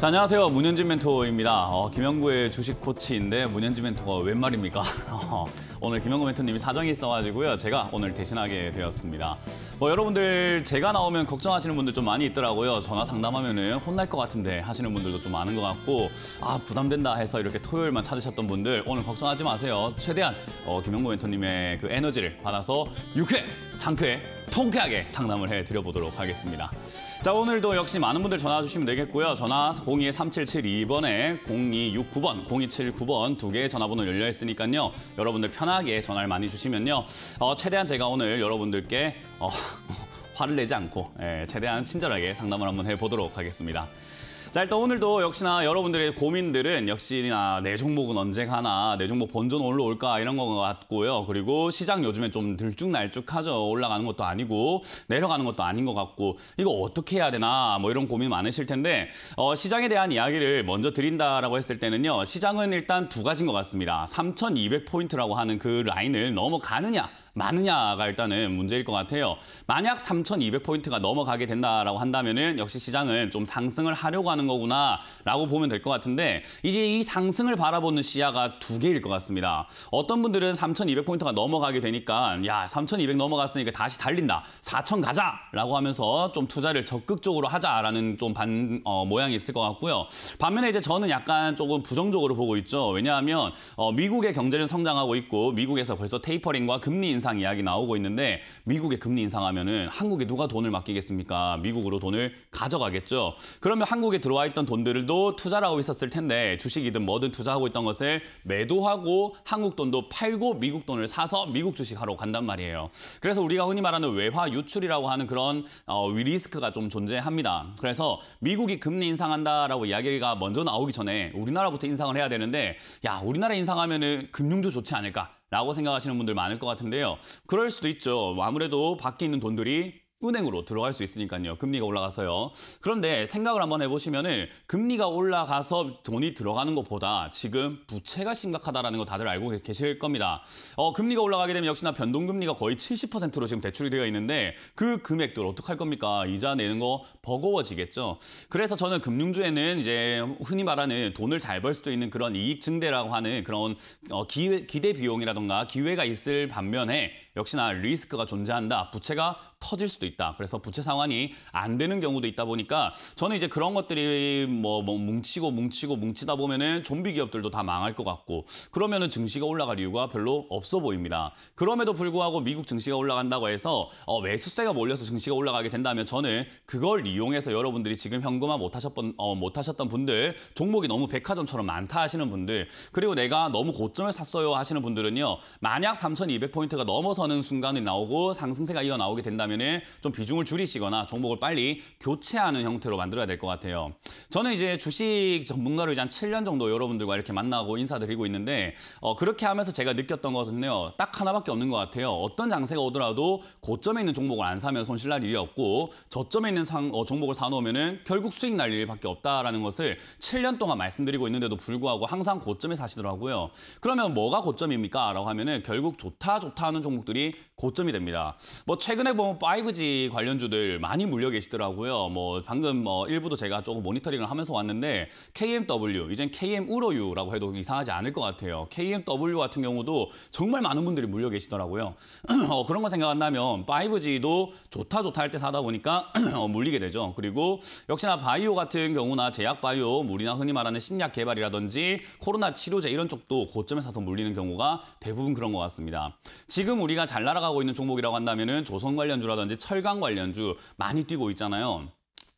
자, 안녕하세요. 문현진 멘토입니다. 어, 김영구의 주식 코치인데 문현진 멘토가 웬 말입니까? 어, 오늘 김영구 멘토님이 사정이 있어가지고요. 제가 오늘 대신하게 되었습니다. 뭐 여러분들 제가 나오면 걱정하시는 분들 좀 많이 있더라고요. 전화 상담하면은 혼날 것 같은데 하시는 분들도 좀 많은 것 같고 아 부담된다 해서 이렇게 토요일만 찾으셨던 분들 오늘 걱정하지 마세요. 최대한 어, 김영구 멘토님의 그 에너지를 받아서 6회, 상쾌 통쾌하게 상담을 해드려 보도록 하겠습니다. 자 오늘도 역시 많은 분들 전화 주시면 되겠고요. 전화 023772번에 0269번, 0279번 두 개의 전화번호 열려 있으니까요. 여러분들 편하게 전화를 많이 주시면요. 어, 최대한 제가 오늘 여러분들께 어, 화를 내지 않고 예, 최대한 친절하게 상담을 한번 해보도록 하겠습니다. 자 일단 오늘도 역시나 여러분들의 고민들은 역시나 내 종목은 언제가나 내 종목 본전 올라올까 이런 거 같고요. 그리고 시장 요즘에 좀 들쭉날쭉하죠. 올라가는 것도 아니고 내려가는 것도 아닌 것 같고 이거 어떻게 해야 되나 뭐 이런 고민 많으실 텐데 어, 시장에 대한 이야기를 먼저 드린다라고 했을 때는요. 시장은 일단 두 가지인 것 같습니다. 3,200포인트라고 하는 그 라인을 넘어가느냐 많으냐가 일단은 문제일 것 같아요. 만약 3,200포인트가 넘어가게 된다라고 한다면은 역시 시장은 좀 상승을 하려고 하는 거구나라고 보면 될 것 같은데 이제 이 상승을 바라보는 시야가 두 개일 것 같습니다. 어떤 분들은 3,200포인트가 넘어가게 되니까 야, 3,200 넘어갔으니까 다시 달린다. 4,000 가자라고 하면서 좀 투자를 적극적으로 하자라는 좀 반 어, 모양이 있을 것 같고요. 반면에 이제 저는 약간 조금 부정적으로 보고 있죠. 왜냐하면 어, 미국의 경제는 성장하고 있고 미국에서 벌써 테이퍼링과 금리 인상 인상 이야기 나오고 있는데 미국의 금리 인상하면은 한국에 누가 돈을 맡기겠습니까? 미국으로 돈을 가져가겠죠. 그러면 한국에 들어와 있던 돈들도 투자를 하고 있었을 텐데 주식이든 뭐든 투자하고 있던 것을 매도하고 한국 돈도 팔고 미국 돈을 사서 미국 주식하러 간단 말이에요. 그래서 우리가 흔히 말하는 외화 유출이라고 하는 그런 어, 리스크가 좀 존재합니다. 그래서 미국이 금리 인상한다라고 이야기가 먼저 나오기 전에 우리나라부터 인상을 해야 되는데 야 우리나라 인상하면은 금융주 좋지 않을까? 라고 생각하시는 분들 많을 것 같은데요. 그럴 수도 있죠. 아무래도 밖에 있는 돈들이 은행으로 들어갈 수 있으니까요. 금리가 올라가서요. 그런데 생각을 한번 해보시면은 금리가 올라가서 돈이 들어가는 것보다 지금 부채가 심각하다라는 거 다들 알고 계실 겁니다. 어, 금리가 올라가게 되면 역시나 변동금리가 거의 70%로 지금 대출이 되어 있는데 그 금액들 어떻게할 겁니까? 이자 내는 거 버거워지겠죠. 그래서 저는 금융주에는 이제 흔히 말하는 돈을 잘 벌 수도 있는 그런 이익 증대라고 하는 그런 어, 기회, 기대 비용이라던가 기회가 있을 반면에 역시나 리스크가 존재한다. 부채가 터질 수도 있다. 그래서 부채 상환이 안 되는 경우도 있다 보니까 저는 이제 그런 것들이 뭐, 뭐 뭉치고 뭉치고 뭉치다 보면은 좀비 기업들도 다 망할 것 같고 그러면은 증시가 올라갈 이유가 별로 없어 보입니다. 그럼에도 불구하고 미국 증시가 올라간다고 해서 어, 매수세가 몰려서 증시가 올라가게 된다면 저는 그걸 이용해서 여러분들이 지금 현금화 못하셨던 어, 못하셨던 분들 종목이 너무 백화점처럼 많다 하시는 분들 그리고 내가 너무 고점을 샀어요 하시는 분들은요 만약 3,200 포인트가 넘어서 넘어서는 순간이 나오고 상승세가 이어나오게 된다면 좀 비중을 줄이시거나 종목을 빨리 교체하는 형태로 만들어야 될 것 같아요. 저는 이제 주식 전문가로 이제 한 7년 정도 여러분들과 이렇게 만나고 인사드리고 있는데 어, 그렇게 하면서 제가 느꼈던 것은요. 딱 하나밖에 없는 것 같아요. 어떤 장세가 오더라도 고점에 있는 종목을 안 사면 손실날 일이 없고 저점에 있는 상, 어, 종목을 사놓으면 결국 수익 날 일밖에 없다라는 것을 7년 동안 말씀드리고 있는데도 불구하고 항상 고점에 사시더라고요. 그러면 뭐가 고점입니까? 라고 하면 결국 좋다 좋다 하는 종목들 것들이 고점이 됩니다. 뭐 최근에 보면 5G 관련주들 많이 물려 계시더라고요. 뭐 방금 뭐 일부도 제가 조금 모니터링을 하면서 왔는데 KMW, 이젠 KM우로유라고 해도 이상하지 않을 것 같아요. KMW 같은 경우도 정말 많은 분들이 물려 계시더라고요. 어, 그런 거 생각한다면 5G도 좋다 좋다 할 때 사다 보니까 물리게 어, 되죠. 그리고 역시나 바이오 같은 경우나 제약 바이오, 우리나 흔히 말하는 신약 개발이라든지 코로나 치료제 이런 쪽도 고점에 사서 물리는 경우가 대부분 그런 것 같습니다. 지금 우리가 우리가 잘 날아가고 있는 종목이라고 한다면 조선 관련주라든지 철강 관련주 많이 뛰고 있잖아요.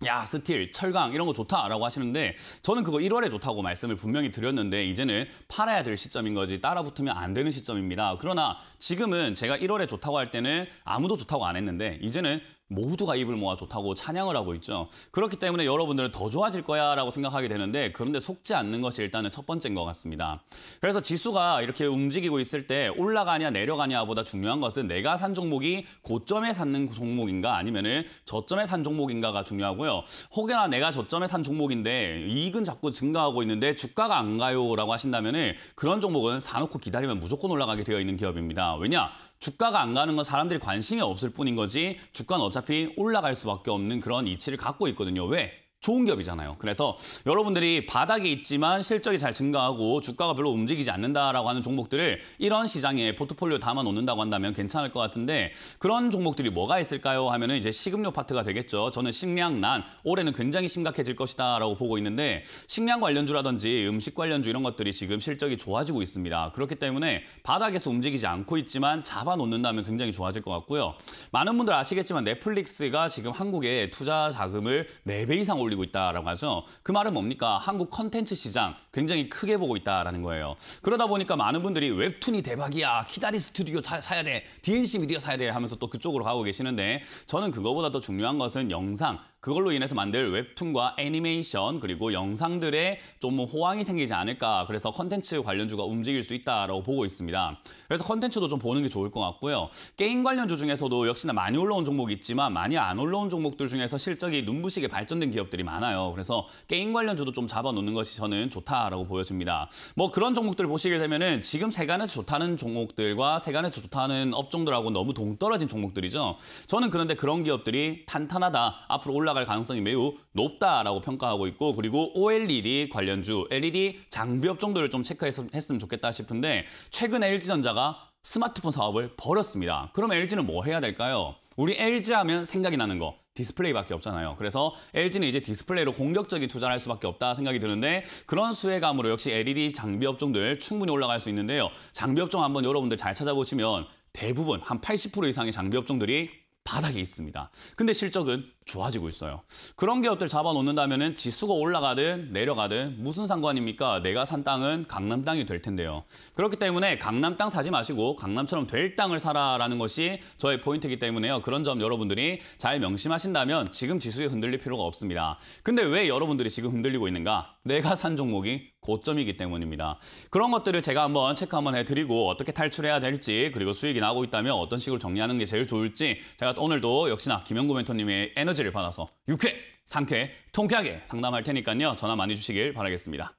야 스틸, 철강 이런 거 좋다라고 하시는데 저는 그거 1월에 좋다고 말씀을 분명히 드렸는데 이제는 팔아야 될 시점인 거지 따라붙으면 안 되는 시점입니다. 그러나 지금은 제가 1월에 좋다고 할 때는 아무도 좋다고 안 했는데 이제는 모두가 입을 모아 좋다고 찬양을 하고 있죠. 그렇기 때문에 여러분들은 더 좋아질 거야 라고 생각하게 되는데 그런데 속지 않는 것이 일단은 첫 번째인 것 같습니다. 그래서 지수가 이렇게 움직이고 있을 때 올라가냐 내려가냐보다 중요한 것은 내가 산 종목이 고점에 사는 종목인가 아니면 은 저점에 산 종목인가가 중요하고요. 혹여나 내가 저점에 산 종목인데 이익은 자꾸 증가하고 있는데 주가가 안 가요 라고 하신다면 은 그런 종목은 사놓고 기다리면 무조건 올라가게 되어 있는 기업입니다. 왜냐? 주가가 안 가는 건 사람들이 관심이 없을 뿐인 거지 주가는 어차피 올라갈 수밖에 없는 그런 이치를 갖고 있거든요. 왜? 좋은 기업이잖아요. 그래서 여러분들이 바닥에 있지만 실적이 잘 증가하고 주가가 별로 움직이지 않는다라고 하는 종목들을 이런 시장에 포트폴리오 담아 놓는다고 한다면 괜찮을 것 같은데 그런 종목들이 뭐가 있을까요? 하면은 이제 식음료 파트가 되겠죠. 저는 식량난 올해는 굉장히 심각해질 것이다라고 보고 있는데 식량 관련주라든지 음식 관련주 이런 것들이 지금 실적이 좋아지고 있습니다. 그렇기 때문에 바닥에서 움직이지 않고 있지만 잡아 놓는다면 굉장히 좋아질 것 같고요. 많은 분들 아시겠지만 넷플릭스가 지금 한국에 투자 자금을 4배 이상 올리 올리고 있다라고 하죠. 그 말은 뭡니까? 한국 컨텐츠 시장 굉장히 크게 보고 있다라는 거예요. 그러다 보니까 많은 분들이 웹툰이 대박이야. 키다리 스튜디오 사, 사야 돼. DNC 미디어 사야 돼 하면서 또 그쪽으로 가고 계시는데 저는 그거보다 더 중요한 것은 영상, 그걸로 인해서 만들 웹툰과 애니메이션 그리고 영상들에 좀 호황이 생기지 않을까 그래서 컨텐츠 관련주가 움직일 수 있다라고 보고 있습니다. 그래서 컨텐츠도 좀 보는 게 좋을 것 같고요. 게임 관련주 중에서도 역시나 많이 올라온 종목이 있지만 많이 안 올라온 종목들 중에서 실적이 눈부시게 발전된 기업들이 많아요. 그래서 게임 관련주도 좀 잡아놓는 것이 저는 좋다라고 보여집니다. 뭐 그런 종목들 보시게 되면은 지금 세간에서 좋다는 종목들과 세간에서 좋다는 업종들하고 너무 동떨어진 종목들이죠. 저는 그런데 그런 기업들이 탄탄하다 앞으로 올라 올라갈 가능성이 매우 높다라고 평가하고 있고 그리고 OLED 관련주, LED 장비업 정도를 좀 체크했으면 좋겠다 싶은데 최근 LG전자가 스마트폰 사업을 벌였습니다 그럼 LG는 뭐 해야 될까요? 우리 LG 하면 생각이 나는 거 디스플레이밖에 없잖아요. 그래서 LG는 이제 디스플레이로 공격적인 투자를 할 수밖에 없다 생각이 드는데 그런 수혜감으로 역시 LED 장비 업종들 충분히 올라갈 수 있는데요. 장비 업종 한번 여러분들 잘 찾아보시면 대부분 한 80% 이상의 장비 업종들이 바닥에 있습니다. 근데 실적은 좋아지고 있어요. 그런 기업들 잡아놓는다면 지수가 올라가든 내려가든 무슨 상관입니까? 내가 산 땅은 강남 땅이 될 텐데요. 그렇기 때문에 강남 땅 사지 마시고 강남처럼 될 땅을 사라라는 것이 저의 포인트이기 때문에요. 그런 점 여러분들이 잘 명심하신다면 지금 지수에 흔들릴 필요가 없습니다. 근데 왜 여러분들이 지금 흔들리고 있는가? 내가 산 종목이 고점이기 때문입니다. 그런 것들을 제가 한번 체크 한번 해드리고 어떻게 탈출해야 될지 그리고 수익이 나고 오 있다면 어떤 식으로 정리하는 게 제일 좋을지 제가 오늘도 역시나 김영구 멘토님의 에너지를 받아서 유쾌, 상쾌, 통쾌하게 상담할 테니까요. 전화 많이 주시길 바라겠습니다.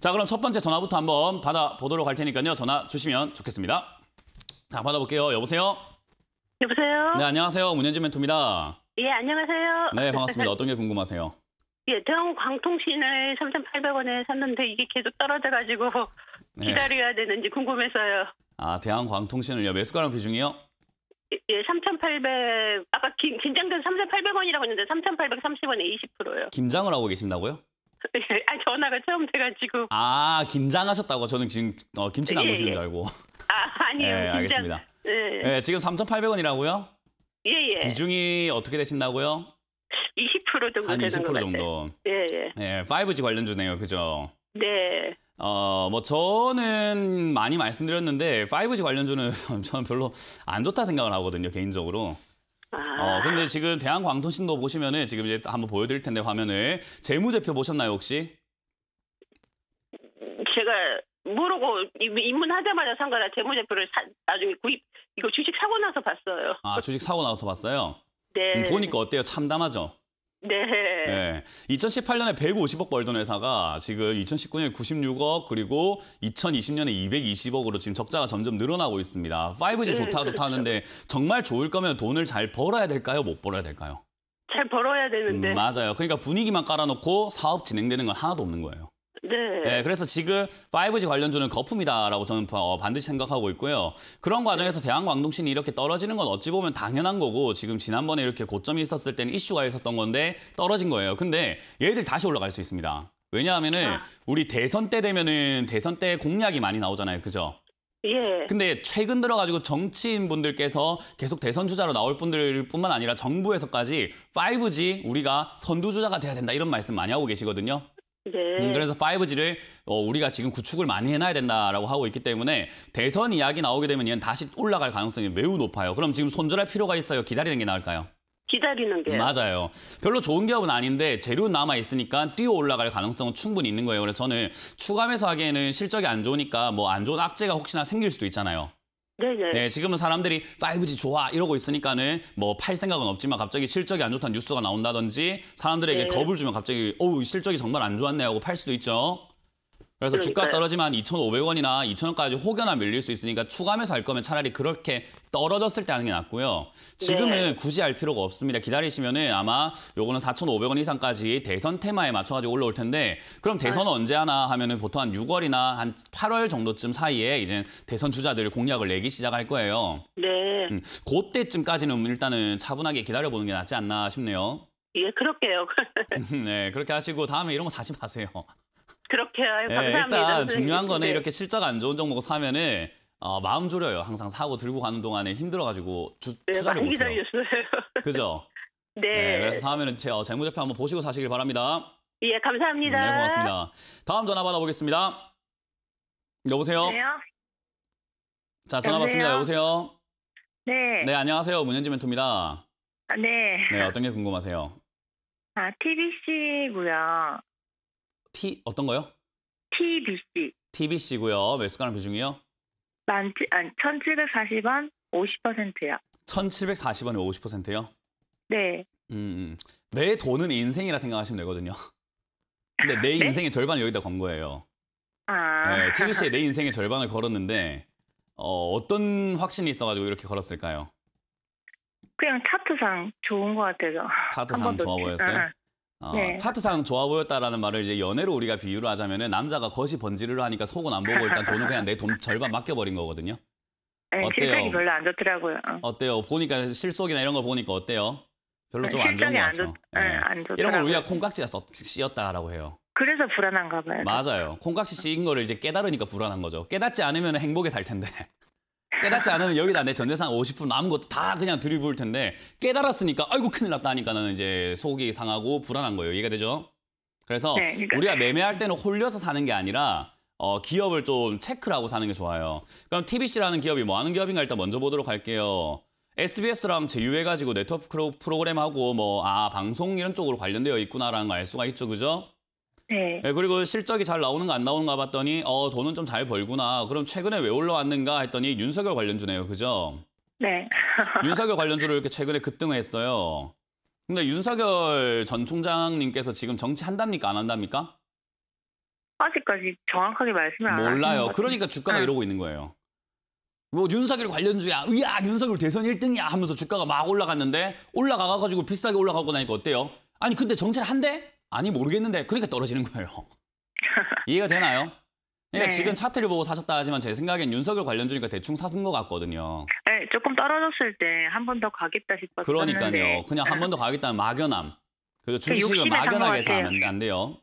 자 그럼 첫 번째 전화부터 한번 받아보도록 할 테니까요. 전화 주시면 좋겠습니다. 자 받아볼게요. 여보세요? 여보세요? 네 안녕하세요. 문현진 멘토입니다. 예 안녕하세요. 네 반갑습니다. 어떤 게 궁금하세요? 예, 대형 광통신을 3,800원에 샀는데 이게 계속 떨어져가지고 네. 기다려야 되는지 궁금해서요. 아, 대한 광통신을요. 매수가랑 비중이요? 예, 3,800 예, 아까 긴, 긴장된 3,800원이라고 했는데 3,830원에 20%요. 김장을 하고 계신다고요? 예, 아 전화가 처음 돼가지고. 아, 긴장하셨다고 저는 지금 어, 김치 담그시는 예, 예. 줄 알고. 아, 아니에요. 예, 알겠습니다. 예. 예, 지금 3,800원이라고요? 예, 예. 비중이 어떻게 되신다고요? 20% 정도 한 되는 20% 정도. 같 예, 예. 5G 관련주네요. 그죠? 네. 어, 뭐 저는 많이 말씀드렸는데 5G 관련주는 저는 별로 안 좋다 생각을 하거든요, 개인적으로. 아... 어, 근데 지금 대한광통신도 보시면은 지금 이제 한번 보여드릴 텐데 화면을 재무제표 보셨나요 혹시? 제가 모르고 입문하자마자 산거나 재무제표를 사, 나중에 구입 이거 주식 사고 나서 봤어요. 아 주식 사고 나서 봤어요? 네. 보니까 어때요? 참담하죠? 네. 네. 2018년에 150억 벌던 회사가 지금 2019년에 96억 그리고 2020년에 220억으로 지금 적자가 점점 늘어나고 있습니다. 5G 좋다 좋다 그렇죠. 하는데 정말 좋을 거면 돈을 잘 벌어야 될까요? 못 벌어야 될까요? 잘 벌어야 되는데. 음, 맞아요. 그러니까 분위기만 깔아놓고 사업 진행되는 건 하나도 없는 거예요. 네. 네. 그래서 지금 5G 관련주는 거품이다라고 저는 어, 반드시 생각하고 있고요. 그런 과정에서 네. 대한광동신이 이렇게 떨어지는 건 어찌 보면 당연한 거고 지금 지난번에 이렇게 고점이 있었을 때는 이슈가 있었던 건데 떨어진 거예요. 근데 얘들 다시 올라갈 수 있습니다. 왜냐하면은 아. 우리 대선 때 되면은 대선 때 공약이 많이 나오잖아요. 그죠? 예. 근데 최근 들어가지고 정치인분들께서 계속 대선 주자로 나올 분들뿐만 아니라 정부에서까지 5G 우리가 선두 주자가 돼야 된다 이런 말씀 많이 하고 계시거든요. 네. 음, 그래서 5G를 어, 우리가 지금 구축을 많이 해놔야 된다라고 하고 있기 때문에 대선 이야기 나오게 되면 얘는 다시 올라갈 가능성이 매우 높아요. 그럼 지금 손절할 필요가 있어요? 기다리는 게 나을까요? 기다리는 게 맞아요. 별로 좋은 기업은 아닌데 재료 남아 있으니까 뛰어 올라갈 가능성은 충분히 있는 거예요. 그래서 저는 추가 매수하기에는 실적이 안 좋으니까 뭐 안 좋은 악재가 혹시나 생길 수도 있잖아요. 네네. 네, 지금은 사람들이 5G 좋아 이러고 있으니까는 뭐 팔 생각은 없지만 갑자기 실적이 안 좋다는 뉴스가 나온다든지 사람들에게 네. 겁을 주면 갑자기 어우 실적이 정말 안 좋았네 하고 팔 수도 있죠. 그래서 주가 떨어지면 2,500원이나 2,000원까지 혹여나 밀릴 수 있으니까 추가하면서 할 거면 차라리 그렇게 떨어졌을 때 하는 게 낫고요. 지금은 네. 굳이 할 필요가 없습니다. 기다리시면은 아마 요거는 4,500원 이상까지 대선 테마에 맞춰가지고 올라올 텐데 그럼 대선 아. 언제 하나 하면은 보통 한 6월이나 한 8월 정도쯤 사이에 이제 대선 주자들 공략을 내기 시작할 거예요. 네. 음, 그때쯤까지는 일단은 차분하게 기다려보는 게 낫지 않나 싶네요. 예, 그럴게요. 네, 그렇게 하시고 다음에 이런 거 다시 봐세요 그렇게 요 예, 감사합니다. 일단 중요한 거는 이렇게 실적 안 좋은 종목 사면은 어, 마음 졸여요. 항상 사고 들고 가는 동안에 힘들어가지고 주, 네, 투자를 못해요. 기다렸어요. 그죠? 네. 네. 그래서 다음에는 제, 어, 재무제표 한번 보시고 사시길 바랍니다. 예, 감사합니다. 네, 고맙습니다. 다음 전화 받아보겠습니다. 여보세요? 여보세요? 자, 전화 받습니다. 여보세요? 네. 네, 안녕하세요. 문현지 멘토입니다. 아, 네. 네, 어떤 게 궁금하세요? 아, TBC고요. T 어떤 거요? TBC. TBC고요. 매수가랑 비중이요? 1,740원 50%요. 1 7 4 0원 50%요? 네. 음, 음, 내 돈은 인생이라 생각하시면 되거든요. 근데 내 네? 인생의 절반을 여기다 건 거예요. 아. 네, 예, TBC에 내 인생의 절반을 걸었는데 어, 어떤 확신이 있어가지고 이렇게 걸었을까요? 그냥 차트상 좋은 것 같아서. 차트상 좋아 보였어요? 아. 어, 네. 차트상 좋아 보였다라는 말을 이제 연애로 우리가 비유를 하자면은 남자가 거시 번지르르 하니까 속은 안 보고 일단 돈을 그냥 내 돈 절반 맡겨버린 거거든요. 네, 어때요? 실적이 별로 안 좋더라고요. 어. 어때요? 보니까 실속이나 이런 걸 보니까 어때요? 별로 네, 좀안 좋은 것 같죠. 안 네, 네. 안 이런 걸 우리가 음. 콩깍지가 써, 씌었다라고 해요. 그래서 불안한가 봐요. 맞아요. 콩깍지 씌인 거를 이제 깨달으니까 불안한 거죠. 깨닫지 않으면 행복에 살 텐데. 깨닫지 않으면 여기다 내 전재산 50% 남은 것도 다 그냥 들이부을 텐데 깨달았으니까 아이고 큰일 났다 하니까 나는 이제 속이 상하고 불안한 거예요. 이해가 되죠? 그래서 네, 그러니까. 우리가 매매할 때는 홀려서 사는 게 아니라 어, 기업을 좀 체크를 하고 사는 게 좋아요. 그럼 TBC라는 기업이 뭐 하는 기업인가 일단 먼저 보도록 할게요. SBS랑 제휴해가지고 네트워크 프로그램하고 뭐, 아, 방송 이런 쪽으로 관련되어 있구나라는 걸 알 수가 있죠, 그죠? 네. 네. 그리고 실적이 잘 나오는가 안 나오는가 봤더니 어 돈은 좀 잘 벌구나. 그럼 최근에 왜 올라왔는가 했더니 윤석열 관련주네요. 그죠? 네. 윤석열 관련주로 이렇게 최근에 급등했어요. 을 근데 윤석열 전 총장님께서 지금 정치 한답니까 안 한답니까? 아직까지 정확하게 말씀을 안 몰라요. 그러니까 주가가 네. 이러고 있는 거예요. 뭐 윤석열 관련주야, 야 윤석열 대선 1등이야 하면서 주가가 막 올라갔는데 올라가가지고 비싸게 올라가고 나니까 어때요? 아니 근데 정치를 한대? 아니 모르겠는데 그러니까 떨어지는 거예요. 이해가 되나요? 그러니까 네. 지금 차트를 보고 사셨다 하지만 제 생각엔 윤석열 관련 주니까 대충 사신 것 같거든요. 네, 조금 떨어졌을 때 한 번 더 가겠다 싶었는데. 그러니까요. 그냥 한 번 더 가겠다는 막연함. 그래서 그 주식을 막연하게 사면 안 돼요.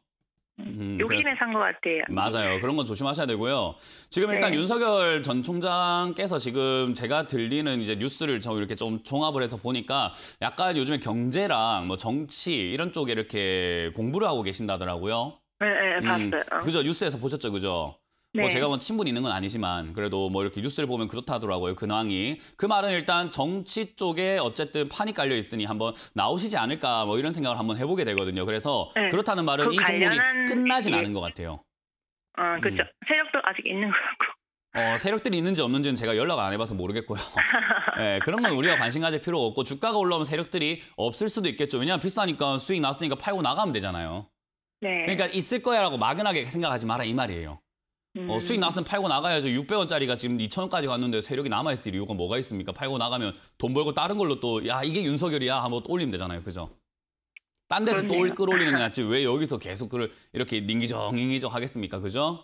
음, 욕심에 산 것 같아요. 맞아요. 그런 건 조심하셔야 되고요. 지금 일단 네. 윤석열 전 총장께서 지금 제가 들리는 이제 뉴스를 저 이렇게 좀 종합을 해서 보니까 약간 요즘에 경제랑 뭐 정치 이런 쪽에 이렇게 공부를 하고 계신다더라고요. 네, 네 음, 봤어요. 음, 그죠? 뉴스에서 보셨죠, 그죠? 뭐 네. 뭐 제가 뭐 친분 있는 건 아니지만 그래도 뭐 이렇게 뉴스를 보면 그렇다더라고요. 그 근황이. 그 말은 일단 정치 쪽에 어쨌든 판이 깔려 있으니 한번 나오시지 않을까 뭐 이런 생각을 한번 해보게 되거든요. 그래서 네. 그렇다는 말은 그이 정국이 끝나진 예. 않은 것 같아요. 아, 그렇죠. 음. 세력도 아직 있는 것 같고. 어, 세력들이 있는지 없는지는 제가 연락 안 해봐서 모르겠고요. 네, 그런 건 우리가 관심 가질 필요 없고 주가가 올라오면 세력들이 없을 수도 있겠죠. 왜냐하면 비싸니까 수익 났으니까 팔고 나가면 되잖아요. 네. 그러니까 있을 거야라고 막연하게 생각하지 마라 이 말이에요. 음. 어, 수익 나왔으면 팔고 나가야죠. 600원짜리가 지금 2 0 0 0원까지 갔는데 세력이 남아있을 이유가 뭐가 있습니까? 팔고 나가면 돈 벌고 다른 걸로 또, 야, 이게 윤석열이야 한번 또 올리면 되잖아요. 그죠? 딴 데서 그렇네요. 또 끌어올리는 거 낫지 왜 여기서 계속 그걸 이렇게 닝기정닝기정 하겠습니까? 그죠?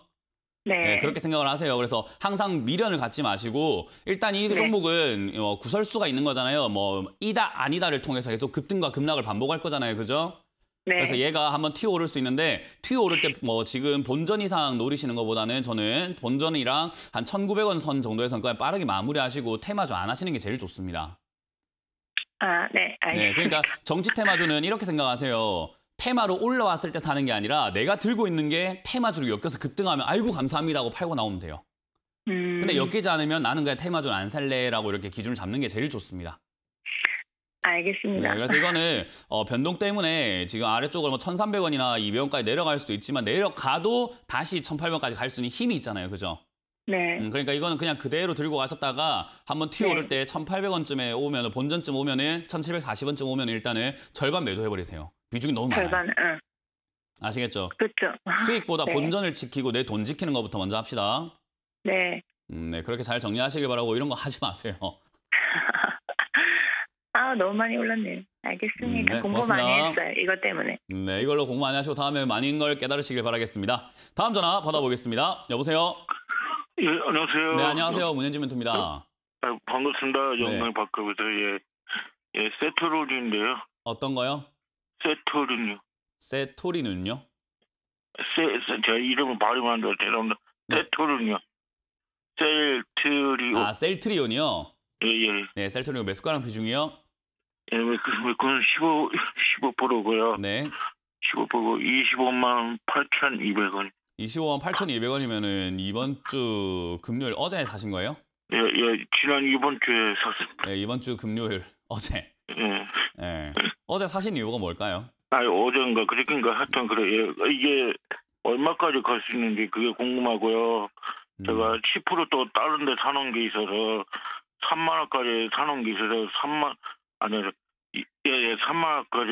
네. 네. 그렇게 생각을 하세요. 그래서 항상 미련을 갖지 마시고 일단 이 네. 종목은 어, 구설수가 있는 거잖아요. 뭐 이다 아니다를 통해서 계속 급등과 급락을 반복할 거잖아요. 그죠? 네. 그래서 얘가 한번 튀어오를 수 있는데 튀어오를 때 뭐 지금 본전 이상 노리시는 것보다는 저는 본전이랑 한 1,900원 선 정도에서 그냥 빠르게 마무리하시고 테마주 안 하시는 게 제일 좋습니다. 아, 네. 네 알겠습니다. 네, 그러니까 정치 테마주는 이렇게 생각하세요. 테마로 올라왔을 때 사는 게 아니라 내가 들고 있는 게 테마주로 엮여서 급등하면 아이고 감사합니다 하고 팔고 나오면 돼요. 음... 근데 엮이지 않으면 나는 그냥 테마주 안 살래라고 이렇게 기준을 잡는 게 제일 좋습니다. 알겠습니다. 네, 그래서 이거는 어, 변동 때문에 지금 아래쪽으로 뭐 1,300원이나 200원까지 내려갈 수도 있지만 내려가도 다시 1,800원까지 갈 수 있는 힘이 있잖아요. 그죠? 네. 음, 그러니까 이거는 그냥 그대로 들고 가셨다가 한번 튀어오를 네. 때 1,800원쯤에 오면 본전쯤 오면 은 1,740원쯤 오면 일단은 절반 매도해버리세요. 비중이 너무 많아요. 절반, 응. 아시겠죠? 그렇죠. 수익보다 네. 본전을 지키고 내 돈 지키는 것부터 먼저 합시다. 네. 음, 네, 그렇게 잘 정리하시길 바라고 이런 거 하지 마세요. 너무 많이 올랐네요. 알겠습니다. 음, 네, 공부 고맙습니다. 많이 했어요. 이것 때문에. 네, 이걸로 공부 많이 하시고 다음에 많은 걸 깨달으시길 바라겠습니다. 다음 전화 받아보겠습니다. 여보세요? 네, 안녕하세요. 네, 안녕하세요. 문현지 멘토입니다. 아, 반갑습니다. 영광 네. 박급에서 예. 예, 세토린인데요. 어떤 거요? 세토린요. 세토린은요? 세, 세, 제 이름은 발음 안 돼요. 죄송합니다. 네. 세토린요. 셀트리온. 아, 셀트리온이요? 예, 예. 네, 셀트리온 몇 숟가락 비중이요? 예, 그, 그건 15, 15%고요. 네. 1 5 25만 8,200원. 25만 8,200원이면은 이번 주 금요일 어제 사신 거예요? 예, 예. 지난 이번 주에 샀습니다. 예, 이번 주 금요일 어제. 예. 예. 어제 사신 이유가 뭘까요? 아, 어젠가 그랬긴가 하여튼 그래. 요 이게 얼마까지 갈 수 있는지 그게 궁금하고요. 음. 제가 10%또 다른 데 사놓은 게 있어서 3만 원까지 사놓은 게 있어서 3만 안에서 예예 산막까지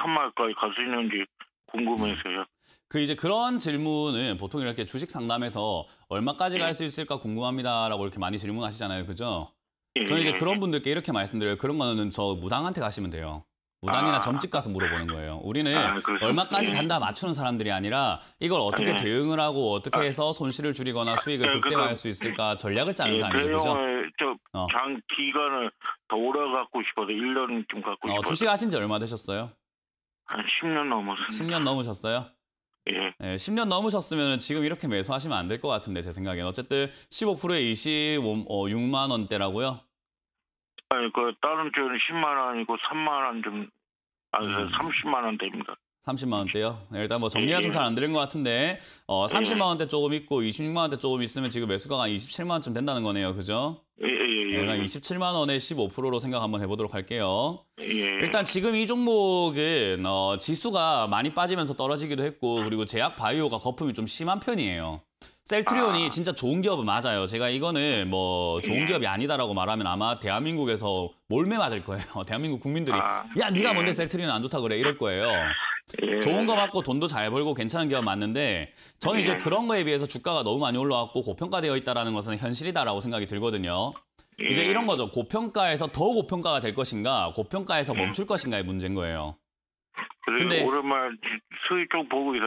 산막까지 갈 수 있는지 궁금해서요. 그 이제 그런 질문은 보통 이렇게 주식 상담에서 얼마까지 갈수 예. 있을까 궁금합니다라고 이렇게 많이 질문하시잖아요, 그죠? 예, 저는 이제 예, 그런 분들께 이렇게 말씀드려요. 그런 거는 저 무당한테 가시면 돼요. 무당이나 아, 점집 가서 물어보는 거예요. 우리는 아, 얼마까지 간다 맞추는 사람들이 아니라 이걸 어떻게 대응을 하고 어떻게 아. 해서 손실을 줄이거나 수익을 극대화할 수 있을까 전략을 짜는 사람이죠. 그죠? 어. 장기간을 돌아가고 싶어서 1년쯤 갖고 어, 싶어서. 주식하신 지 얼마 되셨어요? 한 10년 넘었습니다. 10년 넘으셨어요? 예. 네, 예, 10년 넘으셨으면 지금 이렇게 매수하시면 안 될 것 같은데 제 생각엔 어쨌든 15%에 26만 어, 원대라고요? 아니 그 다른 쪽은 10만 원이고 3만 원좀 아, 음. 30만 원대입니다. 3 0만 원대요. 네, 일단 뭐 정리가 예, 좀잘안 예. 되는 것 같은데 어 30만 예, 원대 조금 있고 2 6만 원대 조금 있으면 지금 매수가가 이십만 원쯤 된다는 거네요. 그죠? 내가 27만 원에 15%로 생각 한번 해보도록 할게요. 일단 지금 이 종목은 어, 지수가 많이 빠지면서 떨어지기도 했고 그리고 제약 바이오가 거품이 좀 심한 편이에요. 셀트리온이 아. 진짜 좋은 기업은 맞아요. 제가 이거는 뭐 좋은 기업이 아니다라고 말하면 아마 대한민국에서 몰매 맞을 거예요. 대한민국 국민들이 아, 야 네가 뭔데 셀트리온 안 좋다 그래 이럴 거예요. 예. 좋은 거 받고 돈도 잘 벌고 괜찮은 기업 맞는데 저는 이제 예. 그런 거에 비해서 주가가 너무 많이 올라왔고 고평가되어 있다는 것은 현실이다라고 생각이 들거든요. 예. 이제 이런 거죠. 고평가에서 더 고평가가 될 것인가 고평가에서 멈출 것인가의 문제인 거예요. 근데 오랜만 수익 좀 보고 해서